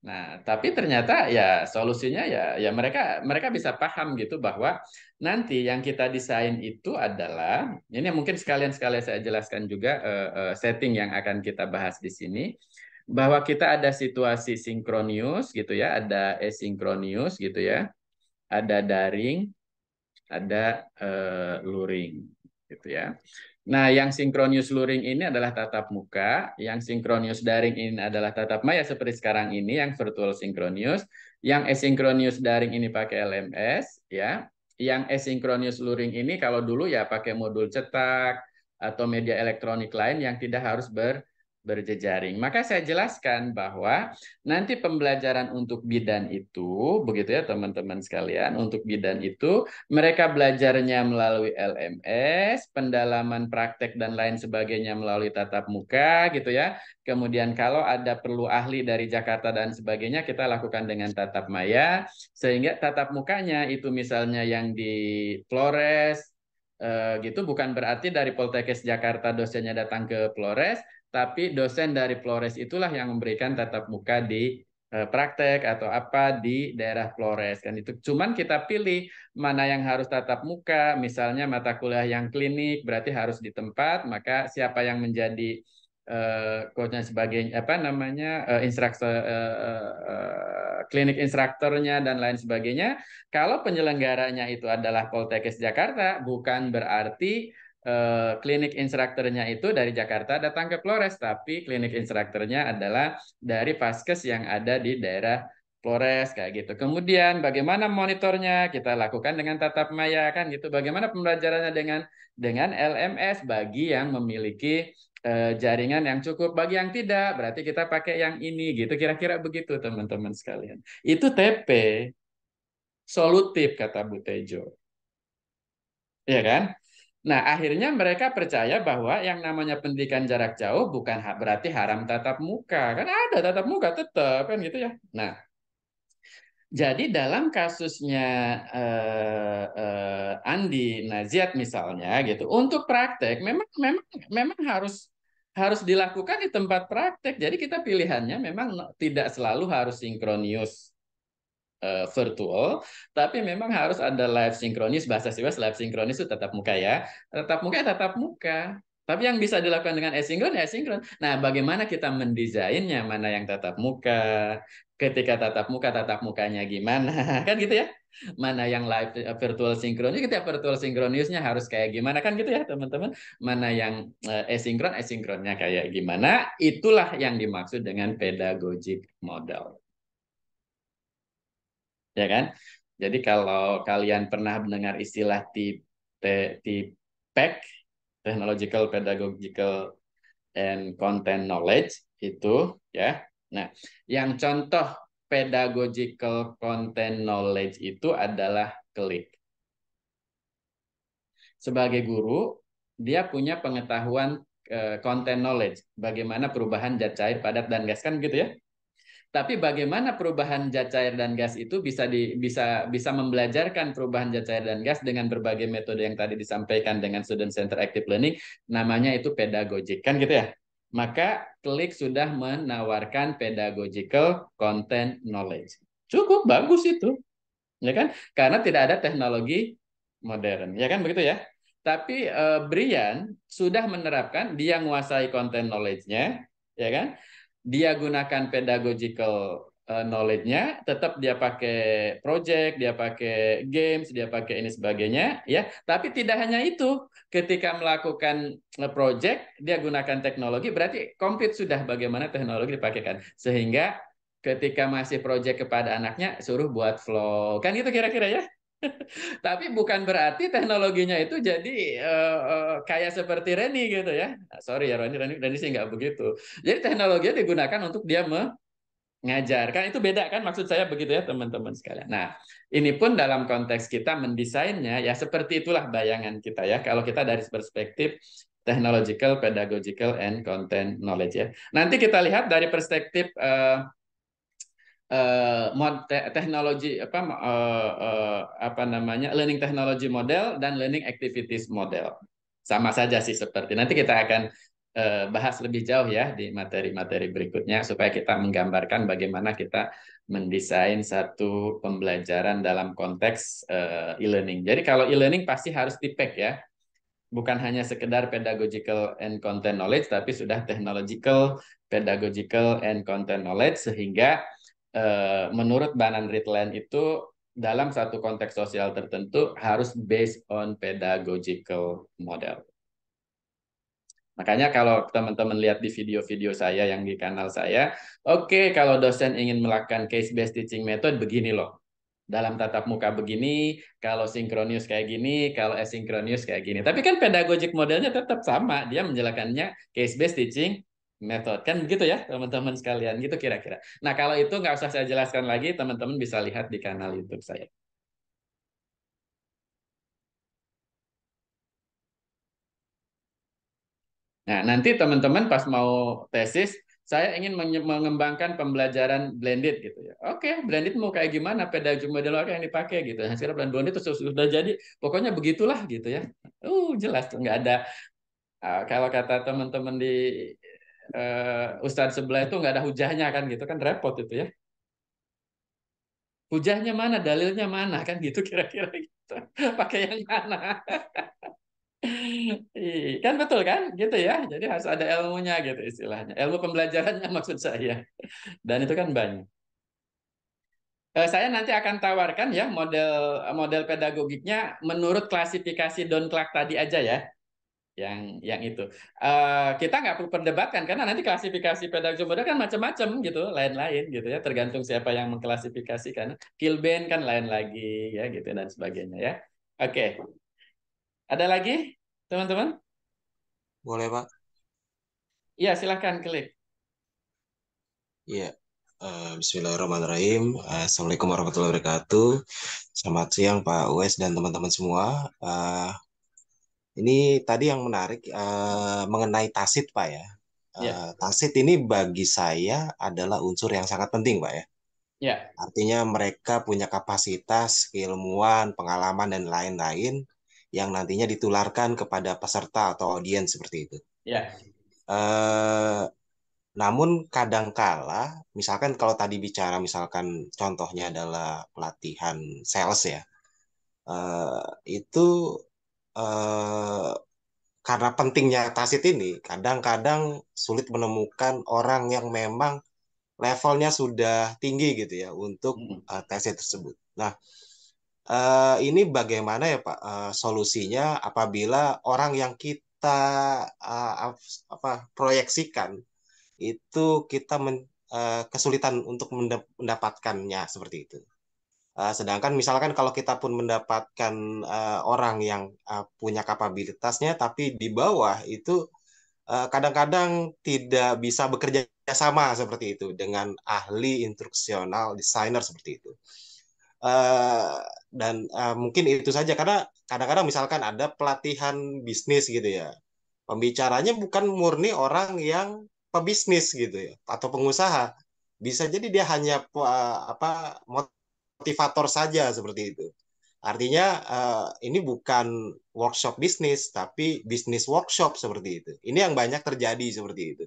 Nah, tapi ternyata ya solusinya ya ya mereka mereka bisa paham gitu bahwa nanti yang kita desain itu adalah ini mungkin sekalian sekalian saya jelaskan juga uh, uh, setting yang akan kita bahas di sini bahwa kita ada situasi sinkronius gitu ya, ada esinkronius gitu ya, ada daring, ada uh, luring gitu ya. Nah, yang sinkronius luring ini adalah tatap muka, yang sinkronius daring ini adalah tatap maya seperti sekarang ini yang virtual sinkronius, yang esinkronius daring ini pakai LMS ya. Yang esinkronius luring ini kalau dulu ya pakai modul cetak atau media elektronik lain yang tidak harus ber berjejaring. Maka saya jelaskan bahwa nanti pembelajaran untuk bidan itu, begitu ya teman-teman sekalian, untuk bidan itu mereka belajarnya melalui LMS, pendalaman praktek dan lain sebagainya melalui tatap muka gitu ya. Kemudian kalau ada perlu ahli dari Jakarta dan sebagainya kita lakukan dengan tatap maya sehingga tatap mukanya itu misalnya yang di Flores, eh, gitu bukan berarti dari Poltekes Jakarta dosennya datang ke Flores tapi dosen dari Flores itulah yang memberikan tatap muka di eh, praktek atau apa di daerah Flores kan itu cuman kita pilih mana yang harus tatap muka misalnya mata kuliah yang klinik berarti harus di tempat maka siapa yang menjadi uh, coachnya sebagai apa namanya eh, instruktur klinik instrukturnya dan lain sebagainya kalau penyelenggaranya itu adalah Poltekkes Jakarta bukan berarti Eh, klinik instrukturnya itu dari Jakarta datang ke Flores, tapi klinik instrukturnya adalah dari Paskes yang ada di daerah Flores kayak gitu. Kemudian bagaimana monitornya? Kita lakukan dengan tatap maya kan gitu. Bagaimana pembelajarannya dengan dengan LMS bagi yang memiliki eh, jaringan yang cukup, bagi yang tidak berarti kita pakai yang ini gitu. Kira-kira begitu teman-teman sekalian. Itu TP solutif kata Bu Tejo. Iya kan? Nah, akhirnya mereka percaya bahwa yang namanya pendidikan jarak jauh bukan berarti haram tatap muka. Kan ada tatap muka tetap kan gitu ya. Nah, jadi dalam kasusnya uh, uh, Andi Naziat misalnya gitu, untuk praktek memang memang memang harus harus dilakukan di tempat praktek. Jadi kita pilihannya memang tidak selalu harus sinkronius uh, virtual, tapi memang harus ada live sinkronis bahasa Siwas live sinkronis itu tetap muka ya, tetap muka ya, tetap muka. Tapi yang bisa dilakukan dengan asinkron, ya asinkron. Nah, bagaimana kita mendesainnya? Mana yang tetap muka? Ketika tetap muka, tetap mukanya gimana? Kan gitu ya? Mana yang live eh, virtual sinkronis? Kita virtual sinkronisnya harus kayak gimana? Kan gitu ya, teman-teman? Mana yang eh, asinkron, asinkronnya kayak gimana? Itulah yang dimaksud dengan pedagogik model ya kan? Jadi kalau kalian pernah mendengar istilah TPEC, Technological Pedagogical and Content Knowledge itu ya. Nah, yang contoh pedagogical content knowledge itu adalah klik. Sebagai guru, dia punya pengetahuan eh, content knowledge, bagaimana perubahan zat cair, padat, dan gas kan gitu ya. Tapi bagaimana perubahan zat cair dan gas itu bisa di, bisa bisa membelajarkan perubahan zat cair dan gas dengan berbagai metode yang tadi disampaikan dengan student center active learning namanya itu pedagogik kan gitu ya. Maka klik sudah menawarkan pedagogical content knowledge. Cukup bagus itu. Ya kan? Karena tidak ada teknologi modern. Ya kan begitu ya? Tapi uh, Brian sudah menerapkan dia menguasai content knowledge-nya, ya kan? dia gunakan pedagogical eh, knowledge-nya, tetap dia pakai project, dia pakai games, dia pakai ini sebagainya, ya. Tapi tidak hanya itu, ketika melakukan eh, project, dia gunakan teknologi, berarti komplit sudah bagaimana teknologi dipakaikan. Sehingga ketika masih project kepada anaknya, suruh buat flow. Kan gitu kira-kira ya? Tapi bukan berarti teknologinya itu jadi uh, uh, kayak seperti Reni gitu ya. Nah, sorry ya Reni, Reni, Reni sih nggak begitu. Jadi teknologinya digunakan untuk dia mengajarkan itu beda kan maksud saya begitu ya teman-teman sekalian. Nah ini pun dalam konteks kita mendesainnya ya seperti itulah bayangan kita ya. Kalau kita dari perspektif technological, pedagogical, and content knowledge ya. Nanti kita lihat dari perspektif uh, Eh, teknologi apa uh, uh, apa namanya learning technology model dan learning activities model sama saja sih seperti nanti kita akan uh, bahas lebih jauh ya di materi-materi berikutnya supaya kita menggambarkan bagaimana kita mendesain satu pembelajaran dalam konteks uh, e-learning. Jadi kalau e-learning pasti harus tipek ya. Bukan hanya sekedar pedagogical and content knowledge tapi sudah technological, pedagogical and content knowledge sehingga Eh, menurut Banan Ritland itu dalam satu konteks sosial tertentu harus based on pedagogical model. Makanya kalau teman-teman lihat di video-video saya yang di kanal saya, oke okay, kalau dosen ingin melakukan case-based teaching method begini loh. Dalam tatap muka begini, kalau sinkronius kayak gini, kalau asinkronius kayak gini. Tapi kan pedagogik modelnya tetap sama, dia menjelaskannya case-based teaching method kan begitu ya teman-teman sekalian gitu kira-kira. Nah kalau itu nggak usah saya jelaskan lagi teman-teman bisa lihat di kanal YouTube saya. Nah nanti teman-teman pas mau tesis saya ingin mengembangkan pembelajaran blended gitu ya. Oke, blended mau kayak gimana? Pedagogi jumlah apa yang dipakai gitu. Hasil blended itu sudah jadi. Pokoknya begitulah gitu ya. Uh, jelas nggak ada. Uh, kalau kata teman-teman di uh, ustadz sebelah itu nggak ada hujahnya kan gitu kan repot itu ya hujahnya mana dalilnya mana kan gitu kira-kira gitu pakai yang mana kan betul kan gitu ya jadi harus ada ilmunya gitu istilahnya ilmu pembelajarannya maksud saya dan itu kan banyak eh, saya nanti akan tawarkan ya model model pedagogiknya menurut klasifikasi Don Clark tadi aja ya yang yang itu uh, kita nggak perlu perdebatkan karena nanti klasifikasi pedagog Jumbo kan macam-macam gitu lain-lain gitu ya tergantung siapa yang mengklasifikasikan Kilben kan lain lagi ya gitu dan sebagainya ya oke okay. ada lagi teman-teman boleh pak ya silahkan klik Iya, uh, Bismillahirrahmanirrahim. Assalamualaikum warahmatullahi wabarakatuh. Selamat siang Pak Wes dan teman-teman semua. Uh, ini tadi yang menarik uh, mengenai tasit, Pak ya. Uh, ya. Eh, tasit ini bagi saya adalah unsur yang sangat penting, Pak ya. Ya. Artinya mereka punya kapasitas, keilmuan, pengalaman dan lain-lain yang nantinya ditularkan kepada peserta atau audiens seperti itu. Ya. Uh, namun kadangkala, misalkan kalau tadi bicara misalkan contohnya adalah pelatihan sales ya, itu Eh, karena pentingnya tasit ini kadang-kadang sulit menemukan orang yang memang levelnya sudah tinggi gitu ya untuk uh, hmm. eh, tasit tersebut. Nah, uh, ini bagaimana ya Pak uh, solusinya apabila orang yang kita uh, apa proyeksikan itu kita men, uh, kesulitan untuk mendapatkannya seperti itu. Eh, sedangkan misalkan kalau kita pun mendapatkan uh, orang yang uh, punya kapabilitasnya tapi di bawah itu kadang kadang-kadang tidak bisa bekerja sama seperti itu dengan ahli instruksional desainer seperti itu. Uh, dan uh, mungkin itu saja karena kadang-kadang misalkan ada pelatihan bisnis gitu ya. Pembicaranya bukan murni orang yang pebisnis gitu ya atau pengusaha. Bisa jadi dia hanya uh, apa motivator saja seperti itu. Artinya eh, ini bukan workshop bisnis, tapi bisnis workshop seperti itu. Ini yang banyak terjadi seperti itu.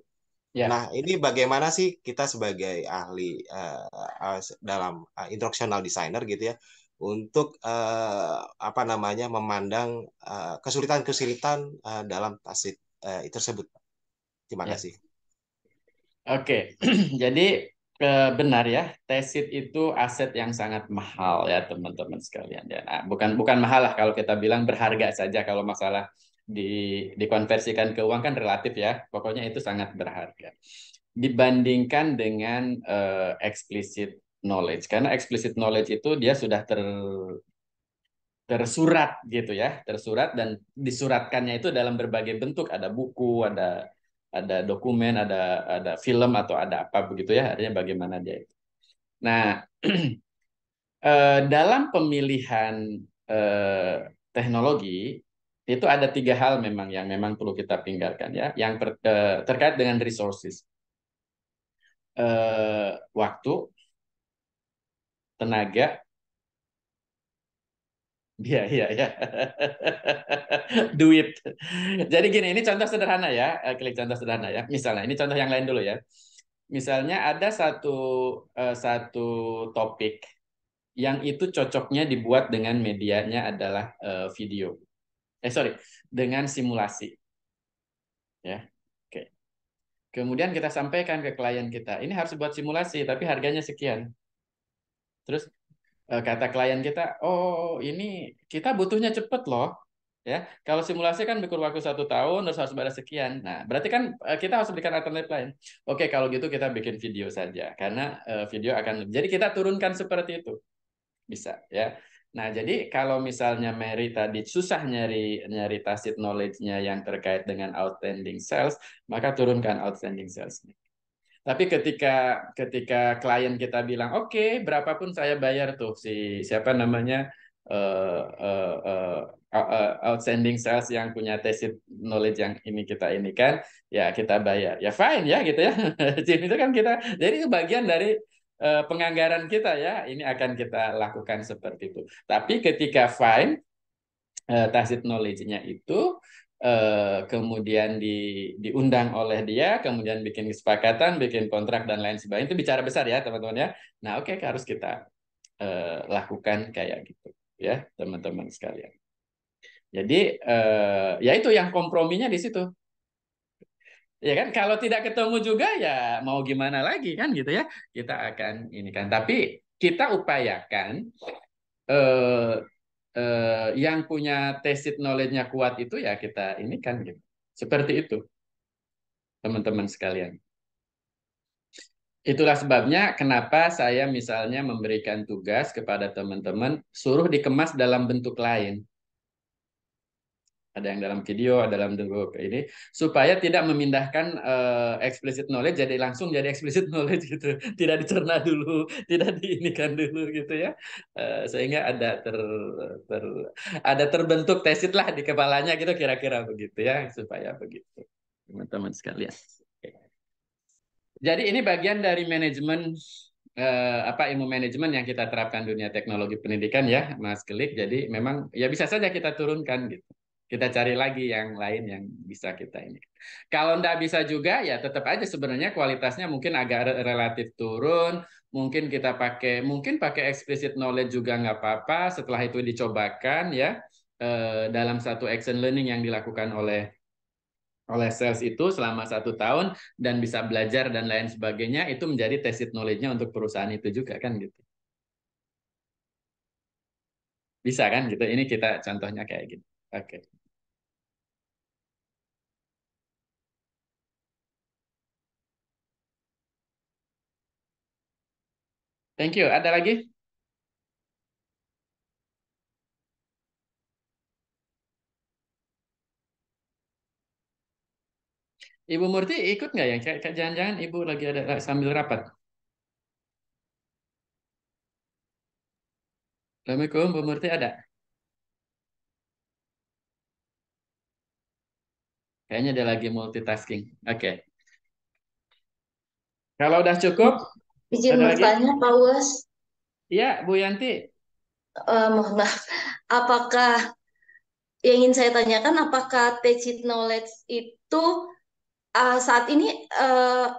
Yeah. Nah, ini bagaimana sih kita sebagai ahli eh, eh, dalam uh, instructional designer gitu ya, untuk uh, apa namanya memandang kesulitan-kesulitan uh, dalam tasit uh, tersebut. Terima yeah. kasih. Oke, okay. jadi benar ya, tesit itu aset yang sangat mahal ya teman-teman sekalian. Ya, nah, bukan bukan mahal lah kalau kita bilang berharga saja kalau masalah di dikonversikan ke uang kan relatif ya. Pokoknya itu sangat berharga dibandingkan dengan uh, explicit knowledge karena explicit knowledge itu dia sudah ter tersurat gitu ya, tersurat dan disuratkannya itu dalam berbagai bentuk ada buku, ada ada dokumen, ada ada film atau ada apa begitu ya, artinya bagaimana dia itu. Nah, eh, dalam pemilihan eh, teknologi itu ada tiga hal memang yang memang perlu kita tinggalkan ya, yang eh, terkait dengan resources, waktu, tenaga, Iya, iya, iya. Duit. Jadi gini, ini contoh sederhana ya. Eh, klik contoh sederhana ya. Misalnya, ini contoh yang lain dulu ya. Misalnya ada satu eh, satu topik yang itu cocoknya dibuat dengan medianya adalah eh, video. Eh sorry, dengan simulasi. Ya, oke. Kemudian kita sampaikan ke klien kita, ini harus buat simulasi, tapi harganya sekian. Terus Eh, kata klien kita, oh ini kita butuhnya cepet loh, ya. Kalau simulasi kan berkurang waktu satu tahun terus harus bayar sekian. Nah, berarti kan eh, kita harus berikan alternatif lain. Oke, kalau gitu kita bikin video saja karena eh, video akan. Jadi kita turunkan seperti itu, bisa ya. Nah, jadi kalau misalnya Mary tadi susah nyari nyari tacit knowledge-nya yang terkait dengan outstanding sales, maka turunkan outstanding sales-nya. Tapi ketika ketika klien kita bilang, oke, okay, berapapun saya bayar tuh si siapa namanya uh, uh, uh, outstanding sales yang punya tacit knowledge yang ini kita ini kan, ya kita bayar, ya fine ya gitu ya. jadi itu kan kita, jadi itu bagian dari uh, penganggaran kita ya. Ini akan kita lakukan seperti itu. Tapi ketika fine, uh, tacit knowledge-nya itu Eh, kemudian di, diundang oleh dia, kemudian bikin kesepakatan, bikin kontrak dan lain sebagainya. Itu bicara besar ya teman-teman ya. Nah oke okay, harus kita uh, lakukan kayak gitu ya teman-teman sekalian. Jadi uh, ya itu yang komprominya di situ. Ya kan kalau tidak ketemu juga ya mau gimana lagi kan gitu ya. Kita akan ini kan tapi kita upayakan eh, eh, yang punya tacit knowledge-nya kuat itu ya kita ini kan gitu. Seperti itu. Teman-teman sekalian. Itulah sebabnya kenapa saya misalnya memberikan tugas kepada teman-teman suruh dikemas dalam bentuk lain ada yang dalam video, ada dalam dulu ini supaya tidak memindahkan uh, explicit knowledge jadi langsung jadi explicit knowledge gitu, tidak dicerna dulu, tidak diinikan dulu gitu ya, uh, sehingga ada ter, ter ada terbentuk tesit lah di kepalanya gitu kira-kira begitu ya supaya begitu teman-teman sekalian. Jadi ini bagian dari manajemen eh, apa ilmu manajemen yang kita terapkan dunia teknologi pendidikan ya Mas Kelik. Jadi memang ya bisa saja kita turunkan gitu kita cari lagi yang lain yang bisa kita ini. Kalau tidak bisa juga ya tetap aja sebenarnya kualitasnya mungkin agak relatif turun, mungkin kita pakai mungkin pakai explicit knowledge juga nggak apa-apa. Setelah itu dicobakan ya eh, dalam satu action learning yang dilakukan oleh oleh sales itu selama satu tahun dan bisa belajar dan lain sebagainya itu menjadi tacit knowledge-nya untuk perusahaan itu juga kan gitu. Bisa kan gitu. Ini kita contohnya kayak gitu. Oke. Okay. Thank you. Ada lagi? Ibu Murti ikut nggak ya? Jangan-jangan Ibu lagi ada sambil rapat. Assalamualaikum, Bu Murti ada? Kayaknya ada lagi multitasking. Oke. Okay. Kalau udah cukup, Izin bertanya, Pak Was? Iya, Bu Yanti. Uh, mohon maaf, apakah yang ingin saya tanyakan, apakah tacit knowledge itu uh, saat ini uh,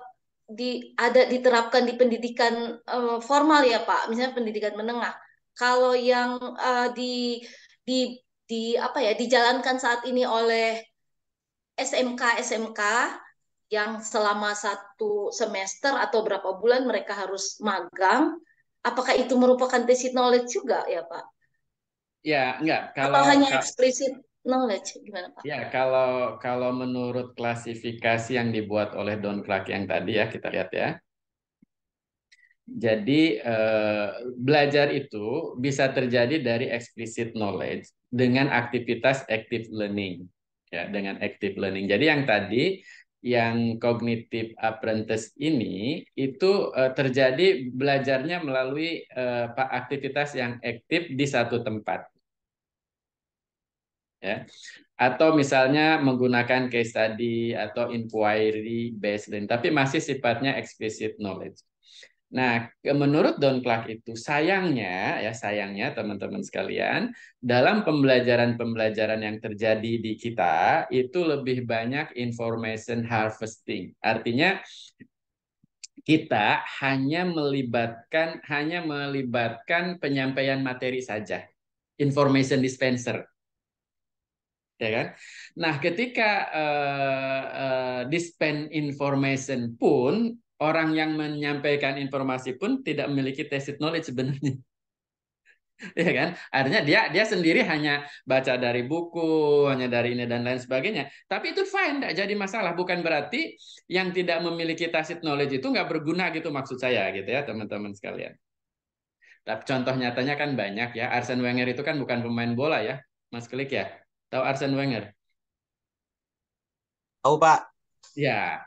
di ada diterapkan di pendidikan uh, formal ya Pak, misalnya pendidikan menengah. Kalau yang uh, di di di apa ya dijalankan saat ini oleh SMK SMK yang selama satu semester atau berapa bulan mereka harus magang, apakah itu merupakan tacit knowledge juga ya Pak? Ya, enggak. Kalau Atau hanya eksplisit knowledge gimana Pak? Ya, kalau kalau menurut klasifikasi yang dibuat oleh Don Clark yang tadi ya kita lihat ya. Jadi eh, belajar itu bisa terjadi dari explicit knowledge dengan aktivitas active learning ya dengan active learning. Jadi yang tadi yang kognitif apprentice ini itu uh, terjadi belajarnya melalui uh, aktivitas yang aktif di satu tempat. Ya. Atau misalnya menggunakan case study atau inquiry based learning, tapi masih sifatnya explicit knowledge. Nah, menurut Don Clark itu sayangnya ya sayangnya teman-teman sekalian, dalam pembelajaran-pembelajaran yang terjadi di kita itu lebih banyak information harvesting. Artinya kita hanya melibatkan hanya melibatkan penyampaian materi saja. Information dispenser ya kan? Nah, ketika uh, eh, uh, eh, dispense information pun orang yang menyampaikan informasi pun tidak memiliki tacit knowledge sebenarnya. ya kan? Artinya dia dia sendiri hanya baca dari buku, hanya dari ini dan lain sebagainya. Tapi itu fine, tidak jadi masalah. Bukan berarti yang tidak memiliki tacit knowledge itu nggak berguna gitu maksud saya gitu ya teman-teman sekalian. Tapi contoh nyatanya kan banyak ya. Arsene Wenger itu kan bukan pemain bola ya, Mas Klik ya. Tahu Arsene Wenger? Tahu Pak. Ya,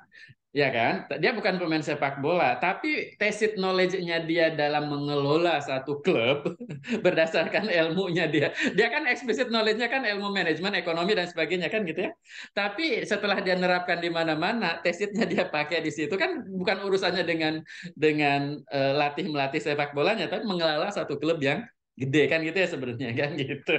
Ya kan? Dia bukan pemain sepak bola, tapi tacit knowledge-nya dia dalam mengelola satu klub berdasarkan ilmunya dia. Dia kan explicit knowledge-nya kan ilmu manajemen, ekonomi dan sebagainya kan gitu ya. Tapi setelah dia nerapkan di mana-mana, tacitnya dia pakai di situ kan bukan urusannya dengan dengan uh, eh, latih melatih sepak bolanya, tapi mengelola satu klub yang gede kan gitu ya sebenarnya kan gitu.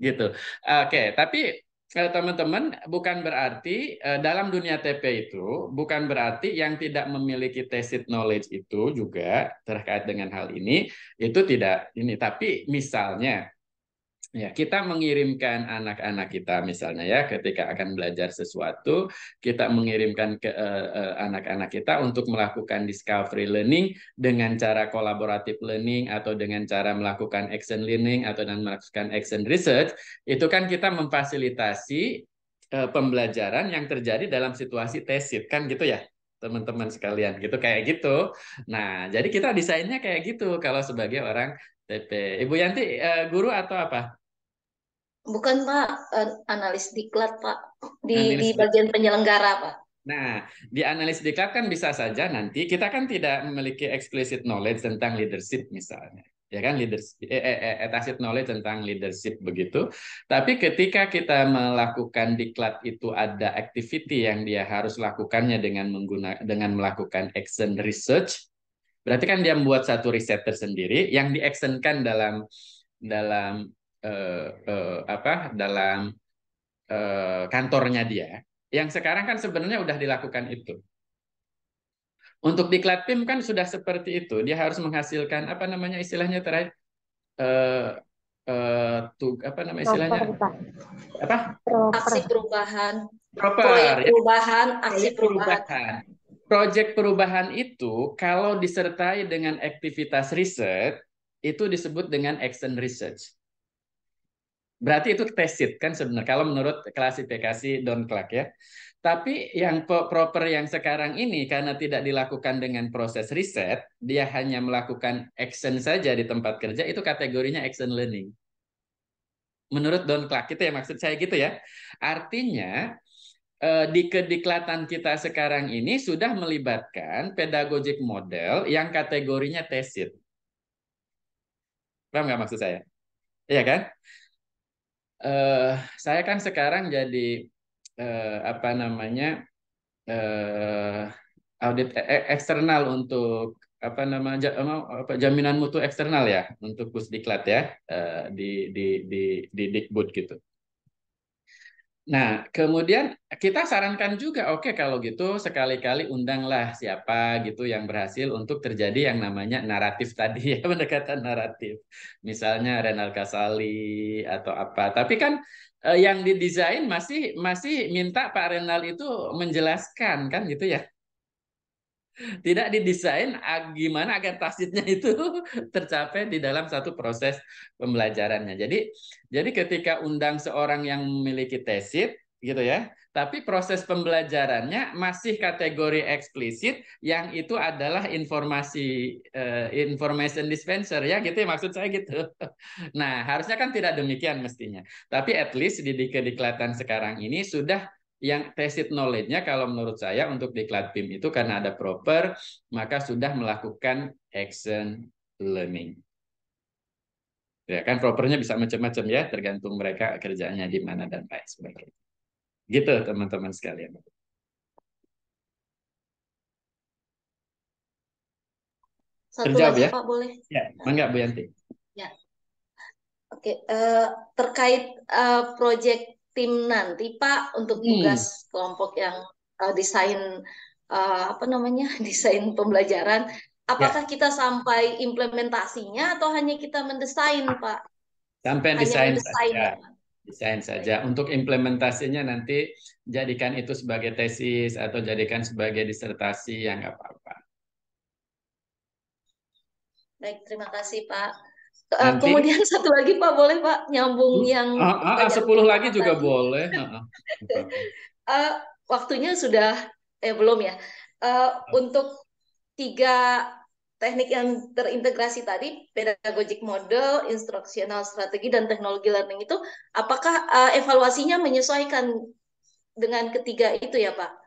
gitu. Oke, okay, tapi teman-teman bukan berarti eh, dalam dunia TP itu bukan berarti yang tidak memiliki tacit knowledge itu juga terkait dengan hal ini itu tidak ini tapi misalnya Ya, kita mengirimkan anak-anak kita misalnya ya ketika akan belajar sesuatu, kita mengirimkan ke eh, eh, anak-anak uh, uh, kita untuk melakukan discovery learning dengan cara collaborative learning atau dengan cara melakukan action learning atau dengan melakukan action research, itu kan kita memfasilitasi uh, pembelajaran yang terjadi dalam situasi tesit kan gitu ya teman-teman sekalian gitu kayak gitu. Nah, jadi kita desainnya kayak gitu kalau sebagai orang TP. Ibu Yanti guru atau apa? Bukan Pak, eh, analis diklat Pak di di bagian penyelenggara Pak. Nah, di analis diklat kan bisa saja nanti kita kan tidak memiliki explicit knowledge tentang leadership misalnya ya kan leadership eh, eh, eh, eh, tacit knowledge tentang leadership begitu tapi ketika kita melakukan diklat itu ada activity yang dia harus lakukannya dengan menggunakan dengan melakukan action research berarti kan dia membuat satu riset tersendiri yang di dalam dalam eh, eh, apa dalam eh, kantornya dia. Yang sekarang kan sebenarnya sudah dilakukan itu. Untuk diklat PIM kan sudah seperti itu. Dia harus menghasilkan apa namanya istilahnya terakhir eh, eh, tug, apa namanya istilahnya? apa? Aksi perubahan. Proper, proyek ya. perubahan, aksi perubahan. perubahan. Proyek perubahan itu kalau disertai dengan aktivitas riset itu disebut dengan action research. Berarti itu tested kan sebenarnya kalau menurut klasifikasi Don Clark ya. Tapi yang proper yang sekarang ini karena tidak dilakukan dengan proses riset, dia hanya melakukan action saja di tempat kerja, itu kategorinya action learning. Menurut Don Clark itu ya maksud saya gitu ya. Artinya eh, di kediklatan kita sekarang ini sudah melibatkan pedagogik model yang kategorinya tested. Paham nggak maksud saya? Iya kan? uh, saya kan sekarang jadi uh, apa namanya uh, audit e, e, eksternal untuk apa nama apa jaminan mutu eksternal ya untuk pusdiklat ya di di di di Dikbud gitu. Nah, kemudian kita sarankan juga, oke okay, kalau gitu sekali-kali undanglah siapa gitu yang berhasil untuk terjadi yang namanya naratif tadi ya, pendekatan naratif. Misalnya Renal Kasali atau apa. Tapi kan eh, yang didesain masih masih minta Pak Renal itu menjelaskan kan gitu ya tidak didesain gimana agar tasitnya itu tercapai di dalam satu proses pembelajarannya. Jadi jadi ketika undang seorang yang memiliki tesit gitu ya, tapi proses pembelajarannya masih kategori eksplisit yang itu adalah informasi uh, information dispenser ya gitu ya maksud saya gitu. Nah, harusnya kan tidak demikian mestinya. Tapi at least di di, sekarang ini sudah yang tacit knowledge-nya kalau menurut saya untuk diklat BIM itu karena ada proper, maka sudah melakukan action learning. Ya kan propernya bisa macam-macam ya, tergantung mereka kerjanya di mana dan lain sebagainya. Gitu teman-teman sekalian. Satu Terjawab lagi, ya? Pak, boleh? Ya, mangga Bu Yanti. Ya. Oke, okay. uh, eh, terkait uh, eh, proyek tim nanti Pak untuk hmm. tugas kelompok yang uh, desain uh, apa namanya desain pembelajaran apakah ya. kita sampai implementasinya atau hanya kita mendesain Pak sampai hanya desain saja Pak. Ya? desain saja untuk implementasinya nanti jadikan itu sebagai tesis atau jadikan sebagai disertasi yang nggak apa-apa baik terima kasih Pak Eh, Nanti, kemudian satu lagi Pak boleh Pak nyambung hmm. yang uh, uh, sepuluh lagi juga boleh. Uh, waktunya sudah eh belum ya. Uh, untuk tiga teknik yang terintegrasi tadi pedagogic model, instruksional strategi dan teknologi learning itu apakah uh, evaluasinya menyesuaikan dengan ketiga itu ya Pak?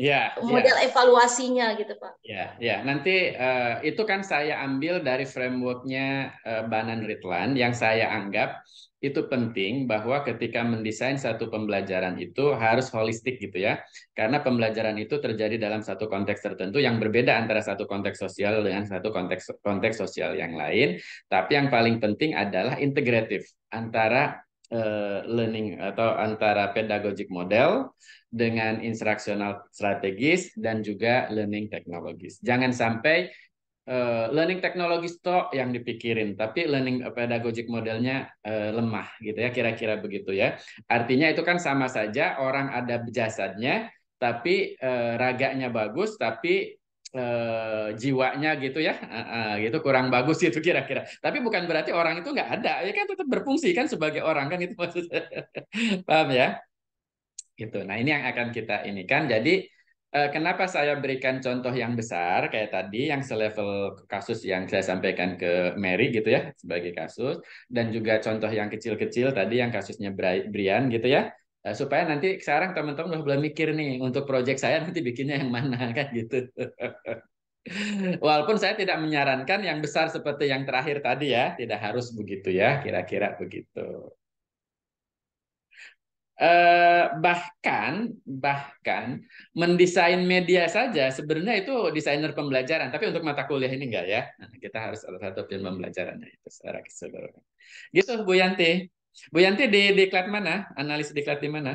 Ya, model ya. evaluasinya gitu Pak. Ya, ya. Nanti uh, itu kan saya ambil dari frameworknya uh, Banan Ritlan yang saya anggap itu penting bahwa ketika mendesain satu pembelajaran itu harus holistik gitu ya. Karena pembelajaran itu terjadi dalam satu konteks tertentu yang berbeda antara satu konteks sosial dengan satu konteks konteks sosial yang lain. Tapi yang paling penting adalah integratif antara Eh, learning atau antara pedagogic model dengan instruksional strategis dan juga learning teknologis. Jangan sampai uh, learning teknologis toh yang dipikirin, tapi learning pedagogic modelnya uh, lemah gitu ya, kira-kira begitu ya. Artinya itu kan sama saja orang ada jasadnya, tapi raganya bagus, tapi uh, jiwanya gitu ya, uh, uh, gitu kurang bagus itu kira-kira. Tapi bukan berarti orang itu nggak ada, ya kan tetap berfungsi kan sebagai orang kan itu maksudnya, paham ya? Gitu. Nah ini yang akan kita ini kan. Jadi uh, kenapa saya berikan contoh yang besar kayak tadi yang selevel kasus yang saya sampaikan ke Mary gitu ya sebagai kasus dan juga contoh yang kecil-kecil tadi yang kasusnya Brian gitu ya Nah, supaya nanti sekarang teman-teman udah belum mikir nih untuk proyek saya nanti bikinnya yang mana kan gitu. Walaupun saya tidak menyarankan yang besar seperti yang terakhir tadi ya, tidak harus begitu ya, kira-kira begitu. Eh, bahkan bahkan mendesain media saja sebenarnya itu desainer pembelajaran, tapi untuk mata kuliah ini enggak ya. Nah, kita harus satu-satu pembelajarannya itu secara keseluruhan. Gitu Bu Yanti. Bu Yanti di diklat mana? Analis diklat di mana?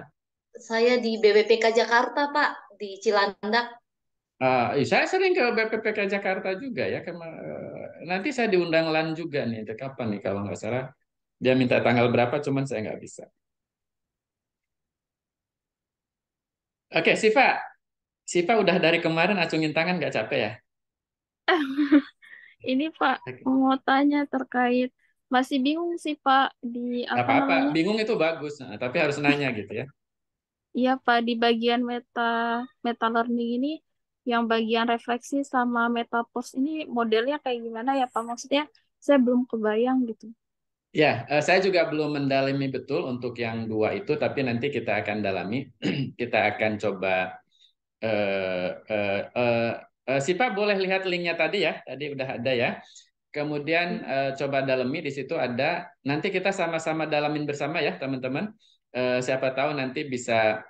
Saya di BBPK Jakarta, Pak, di Cilandak. Uh, saya sering ke BPPK Jakarta juga ya. Nanti saya diundang LAN juga nih. Kapan nih kalau nggak salah? Dia minta tanggal berapa, cuman saya nggak bisa. Oke, Siva. Siva udah dari kemarin acungin tangan nggak capek ya? Ini Pak, okay. mau tanya terkait masih bingung sih Pak di apa, apa, bingung itu bagus nah, tapi harus nanya gitu ya iya Pak di bagian meta meta learning ini yang bagian refleksi sama meta post ini modelnya kayak gimana ya Pak maksudnya saya belum kebayang gitu ya eh, saya juga belum mendalami betul untuk yang dua itu tapi nanti kita akan dalami kita akan coba eh uh, eh, uh, eh, uh, Sipa boleh lihat linknya tadi ya tadi udah ada ya Kemudian hmm. eh, coba dalami di situ ada nanti kita sama-sama dalamin bersama ya teman-teman. Eh, siapa tahu nanti bisa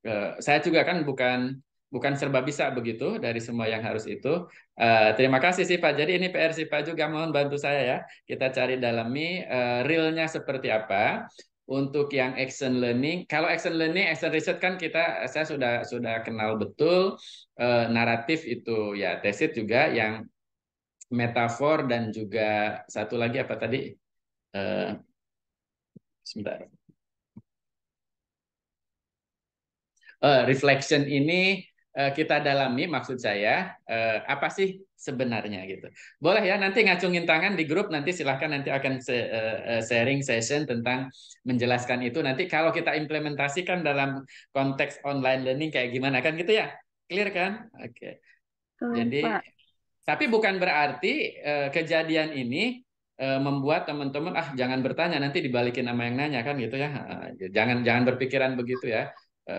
eh, saya juga kan bukan bukan serba bisa begitu dari semua yang harus itu. Uh, terima kasih sih Pak. Jadi ini PR sih Pak juga mohon bantu saya ya. Kita cari dalami uh, realnya seperti apa. Untuk yang action learning, kalau action learning, action research kan kita saya sudah sudah kenal betul uh, naratif itu ya tesis juga yang metafor dan juga satu lagi apa tadi? Uh, sebentar. Uh, reflection ini uh, kita dalami maksud saya uh, apa sih sebenarnya gitu. Boleh ya nanti ngacungin tangan di grup nanti silahkan nanti akan se uh, sharing session tentang menjelaskan itu nanti kalau kita implementasikan dalam konteks online learning kayak gimana kan gitu ya. Clear kan? Oke. Okay. Jadi Pak tapi bukan berarti eh, kejadian ini eh, membuat teman-teman ah jangan bertanya nanti dibalikin sama yang nanya kan gitu ya. Eh, jangan jangan berpikiran begitu ya.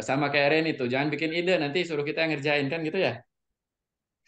sama kayak Ren itu, jangan bikin ide nanti suruh kita yang ngerjain kan gitu ya.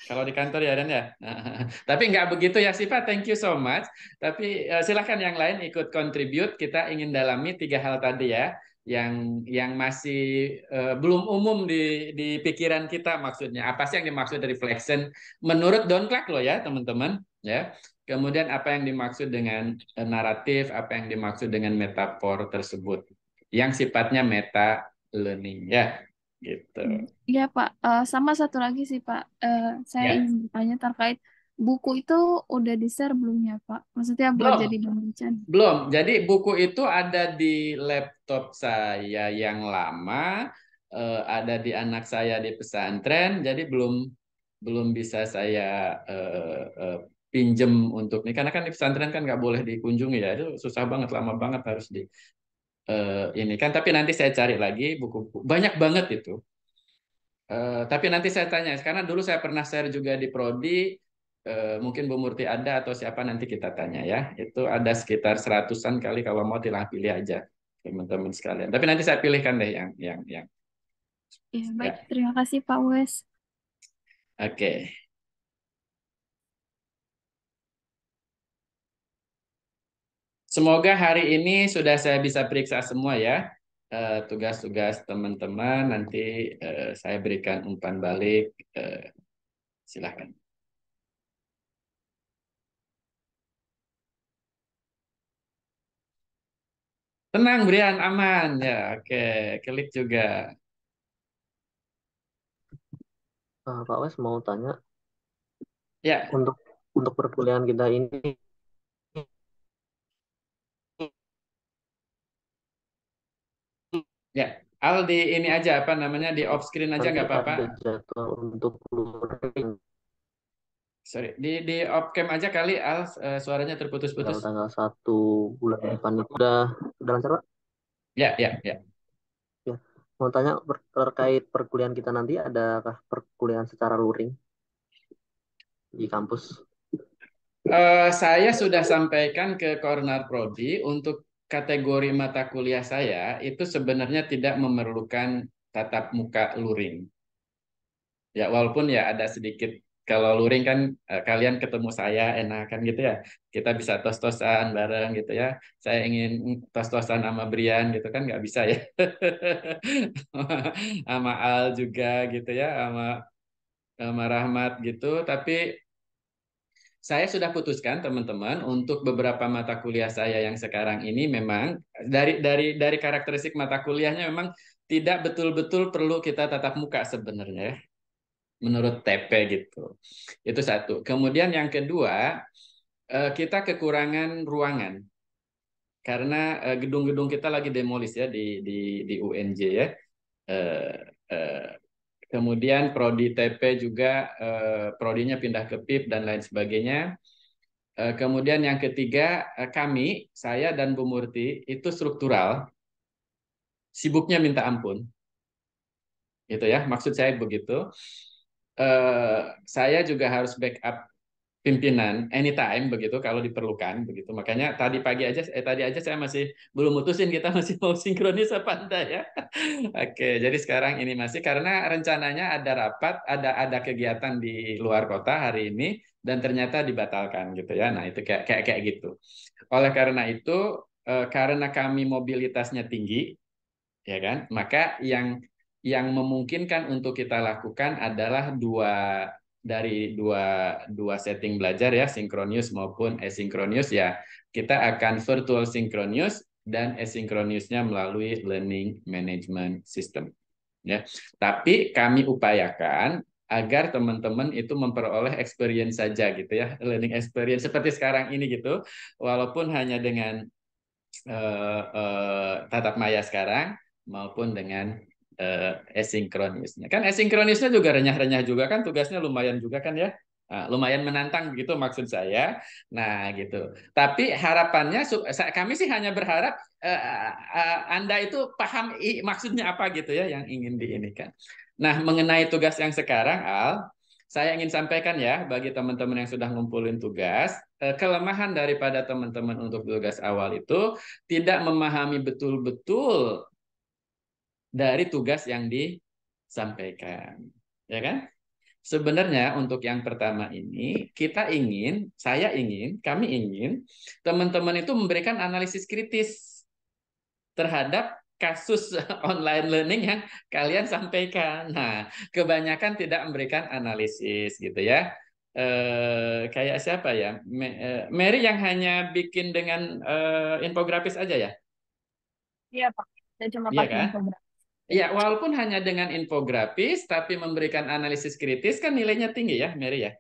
Kalau di kantor ya Ren ya. tapi nggak begitu ya Siva. Thank you so much. Tapi silahkan yang lain ikut contribute. Kita ingin dalami tiga hal tadi ya yang yang masih uh, belum umum di di pikiran kita maksudnya apa sih yang dimaksud dari reflection menurut Don Clark lo ya teman-teman ya kemudian apa yang dimaksud dengan uh, naratif apa yang dimaksud dengan metafor tersebut yang sifatnya meta learning ya gitu ya pak uh, sama satu lagi sih pak uh, saya ya. ingin tanya terkait buku itu udah di-share belum ya, Pak? Maksudnya belum. jadi pembacaan? Belum. Jadi buku itu ada di laptop saya yang lama, uh, ada di anak saya di pesantren, jadi belum belum bisa saya uh, uh, pinjem untuk ini karena kan di pesantren kan nggak boleh dikunjungi ya itu susah banget lama banget harus di uh, ini kan tapi nanti saya cari lagi buku-buku banyak banget itu uh, tapi nanti saya tanya karena dulu saya pernah share juga di prodi Eh, mungkin Bu Murti ada atau siapa nanti kita tanya ya. Itu ada sekitar seratusan kali kalau mau tilah pilih aja teman-teman sekalian. Tapi nanti saya pilihkan deh yang yang yang. Iya, ya, baik, ya. terima kasih Pak Wes. Oke. Okay. Semoga hari ini sudah saya bisa periksa semua ya eh, tugas-tugas teman-teman. Nanti uh, saya berikan umpan balik. Uh, silahkan. Tenang Brian, aman. Ya, oke. Klik juga. Uh, Pak Wes mau tanya ya. untuk untuk perkuliahan kita ini Ya, yeah. Aldi ini aja apa namanya di off screen aja nggak apa-apa. untuk luring sorry di di opcam aja kali Al eh, suaranya terputus-putus tanggal satu bulan depan udah udah lancar pak ya ya ya ya mau tanya terkait perkuliahan kita nanti adakah perkuliahan secara luring di kampus uh, saya sudah sampaikan ke Kornar Prodi untuk kategori mata kuliah saya itu sebenarnya tidak memerlukan tatap muka luring ya walaupun ya ada sedikit kalau luring kan uh, kalian ketemu saya enakan gitu ya kita bisa tos-tosan bareng gitu ya saya ingin tos-tosan sama Brian gitu kan nggak bisa ya sama Al juga gitu ya sama sama Rahmat gitu tapi saya sudah putuskan teman-teman untuk beberapa mata kuliah saya yang sekarang ini memang dari dari dari karakteristik mata kuliahnya memang tidak betul-betul perlu kita tatap muka sebenarnya menurut TP gitu. Itu satu. Kemudian yang kedua, eh, kita kekurangan ruangan. Karena eh, gedung-gedung kita lagi demolis ya di di di UNJ ya. Eh, kemudian prodi TP juga prodinya pindah ke PIP dan lain sebagainya. Kemudian yang ketiga, kami, saya dan Bu Murti itu struktural. Sibuknya minta ampun. Gitu ya, maksud saya begitu Eh, saya juga harus backup pimpinan anytime begitu kalau diperlukan begitu makanya tadi pagi aja eh tadi aja saya masih belum mutusin kita masih mau sinkronis apa enggak ya oke jadi sekarang ini masih karena rencananya ada rapat ada ada kegiatan di luar kota hari ini dan ternyata dibatalkan gitu ya nah itu kayak kayak kayak gitu oleh karena itu eh, karena kami mobilitasnya tinggi ya kan maka yang yang memungkinkan untuk kita lakukan adalah dua dari dua dua setting belajar ya sinkronius maupun asinkronius ya kita akan virtual sinkronius dan asinkroniusnya melalui learning management system ya tapi kami upayakan agar teman-teman itu memperoleh experience saja gitu ya learning experience seperti sekarang ini gitu walaupun hanya dengan uh, uh, tatap maya sekarang maupun dengan uh, asinkronisnya. Kan asinkronisnya juga renyah-renyah juga kan tugasnya lumayan juga kan ya. Nah, lumayan menantang gitu maksud saya. Nah, gitu. Tapi harapannya kami sih hanya berharap uh, uh, Anda itu paham i, maksudnya apa gitu ya yang ingin diinikan. Nah, mengenai tugas yang sekarang Al, saya ingin sampaikan ya bagi teman-teman yang sudah ngumpulin tugas, kelemahan daripada teman-teman untuk tugas awal itu tidak memahami betul-betul dari tugas yang disampaikan. Ya kan? Sebenarnya untuk yang pertama ini, kita ingin, saya ingin, kami ingin, teman-teman itu memberikan analisis kritis terhadap kasus online learning yang kalian sampaikan. Nah, kebanyakan tidak memberikan analisis gitu ya. E, kayak siapa ya? Eh, Mary yang hanya bikin dengan e, infografis aja ya? Iya Pak, saya cuma iya pakai kan? infografis. Ya, walaupun hanya dengan infografis, tapi memberikan analisis kritis kan nilainya tinggi ya, Mary ya.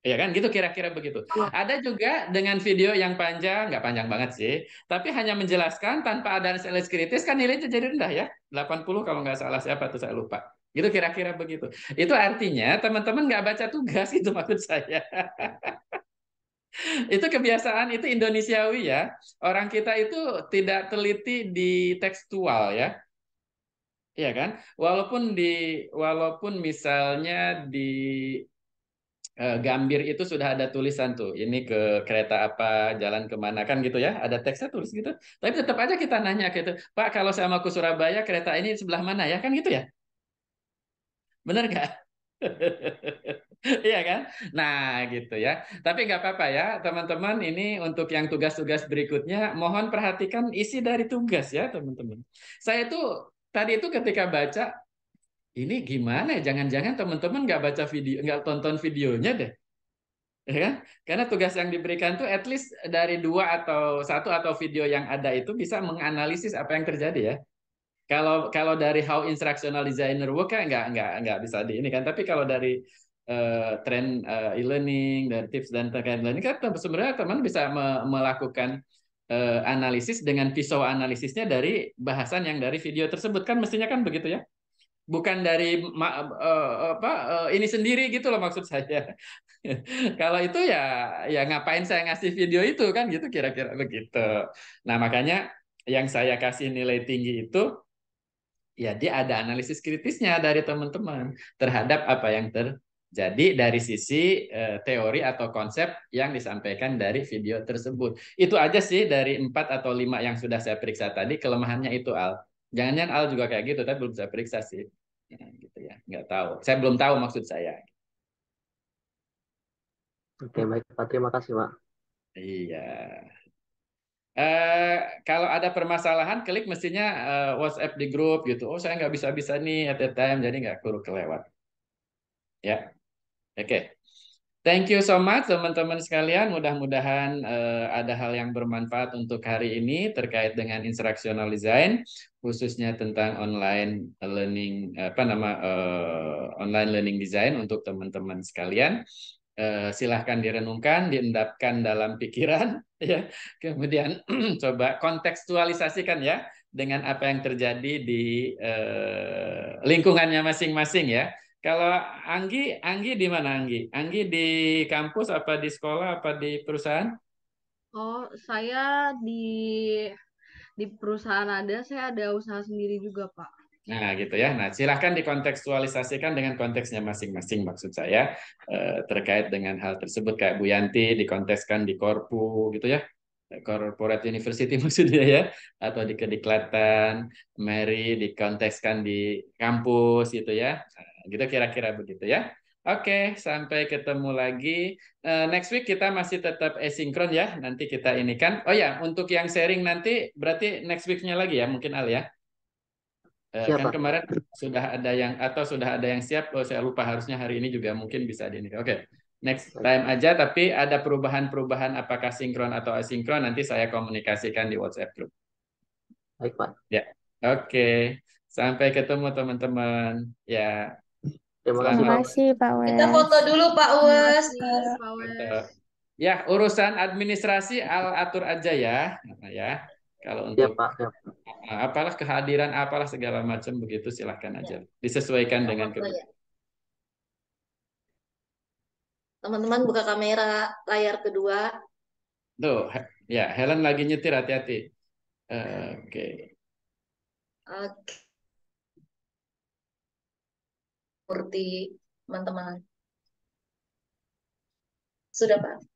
Ya kan, gitu kira-kira begitu. Iya. Ada juga dengan video yang panjang, nggak panjang banget sih, tapi hanya menjelaskan tanpa ada analisis kritis kan nilainya jadi rendah ya. 80 kalau nggak salah siapa tuh saya lupa. Gitu kira-kira begitu. Itu artinya teman-teman nggak baca tugas itu maksud saya. itu kebiasaan itu Indonesiawi ya. Orang kita itu tidak teliti di tekstual ya. Iya kan? Walaupun di walaupun misalnya di eh, Gambir itu sudah ada tulisan tuh, ini ke kereta apa, jalan kemana kan gitu ya, ada teksnya tulis gitu. Tapi tetap aja kita nanya gitu, Pak kalau saya mau ke Surabaya kereta ini sebelah mana ya kan gitu ya? Bener nggak? iya kan? Nah, gitu ya. Tapi nggak apa-apa ya, teman-teman. Ini untuk yang tugas-tugas berikutnya, mohon perhatikan isi dari tugas ya, teman-teman. Saya itu Tadi itu ketika baca, ini gimana ya? Jangan-jangan teman-teman nggak baca video, nggak tonton videonya deh. Ya kan? Karena tugas yang diberikan tuh at least dari dua atau satu atau video yang ada itu bisa menganalisis apa yang terjadi ya. Kalau kalau dari how instructional designer work kan nggak nggak nggak bisa di ini kan. Tapi kalau dari uh, trend uh, e-learning dan tips dan terkait ini kan sebenarnya teman bisa me melakukan Eh, analisis dengan pisau analisisnya dari bahasan yang dari video tersebut kan mestinya kan begitu ya bukan dari eh, eh, apa ini sendiri gitu loh maksud saya kalau itu ya ya ngapain saya ngasih video itu kan gitu kira-kira begitu nah makanya yang saya kasih nilai tinggi itu ya dia ada analisis kritisnya dari teman-teman terhadap apa yang ter jadi dari sisi eh, teori atau konsep yang disampaikan dari video tersebut. Itu aja sih dari 4 atau 5 yang sudah saya periksa tadi, kelemahannya itu Al. Jangan-jangan Al juga kayak gitu, tapi belum saya periksa sih. Ya, gitu ya, nggak tahu. Saya belum tahu maksud saya. Oke, baik Pak. Terima kasih Pak. Iya. Uh, kalau ada permasalahan, klik mestinya uh, WhatsApp di grup gitu. Oh, saya nggak bisa-bisa nih at the time, jadi nggak kurang kelewat. Ya. Oke. Okay. Thank you so much teman-teman sekalian. Mudah-mudahan uh, ada hal yang bermanfaat untuk hari ini terkait dengan instructional design khususnya tentang online learning apa nama uh, online learning design untuk teman-teman sekalian. Uh, silahkan direnungkan, diendapkan dalam pikiran ya. Kemudian coba kontekstualisasikan ya dengan apa yang terjadi di uh, lingkungannya masing-masing ya kalau Anggi, Anggi di mana Anggi? Anggi di kampus apa di sekolah apa di perusahaan? Oh, saya di di perusahaan ada, saya ada usaha sendiri juga, Pak. Nah, gitu ya. Nah, silahkan dikontekstualisasikan dengan konteksnya masing-masing maksud saya eh, terkait dengan hal tersebut kayak Bu Yanti dikontekskan di Korpu gitu ya. Corporate University maksudnya ya atau di kediklatan, Mary dikontekskan di kampus gitu ya. Gitu kira-kira begitu ya. Oke, okay, sampai ketemu lagi. Uh, next week kita masih tetap asinkron ya. Nanti kita ini kan. Oh ya, untuk yang sharing nanti berarti next week-nya lagi ya, mungkin Al ya. Uh, eh, siap, kan kemarin sudah ada yang atau sudah ada yang siap. Oh, saya lupa harusnya hari ini juga mungkin bisa di Oke. Okay. Next time aja tapi ada perubahan-perubahan apakah sinkron atau asinkron nanti saya komunikasikan di WhatsApp group. Baik, Pak. Ya. Oke. Okay. Sampai ketemu teman-teman. Ya. Terima kasih, Terima kasih Pak Wes. Kita foto dulu Pak Wes. Ya, urusan administrasi al atur aja ya, nah, ya. Kalau iya, untuk ya, Pak, ya. apalah kehadiran apalah segala macam begitu silahkan iya. aja disesuaikan ya, dengan kebutuhan. Teman-teman buka kamera layar kedua. Tuh, ya Helen lagi nyetir hati-hati. Uh, Oke. Okay. Oke. Okay seperti teman-teman. Sudah, Pak. Oke,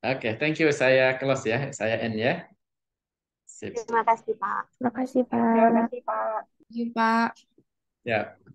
okay, thank you. Saya close ya. Saya end ya. Sip. Terima kasih, Pak. Terima kasih, Pak. Terima kasih, Pak. Terima kasih, Pak. Ya.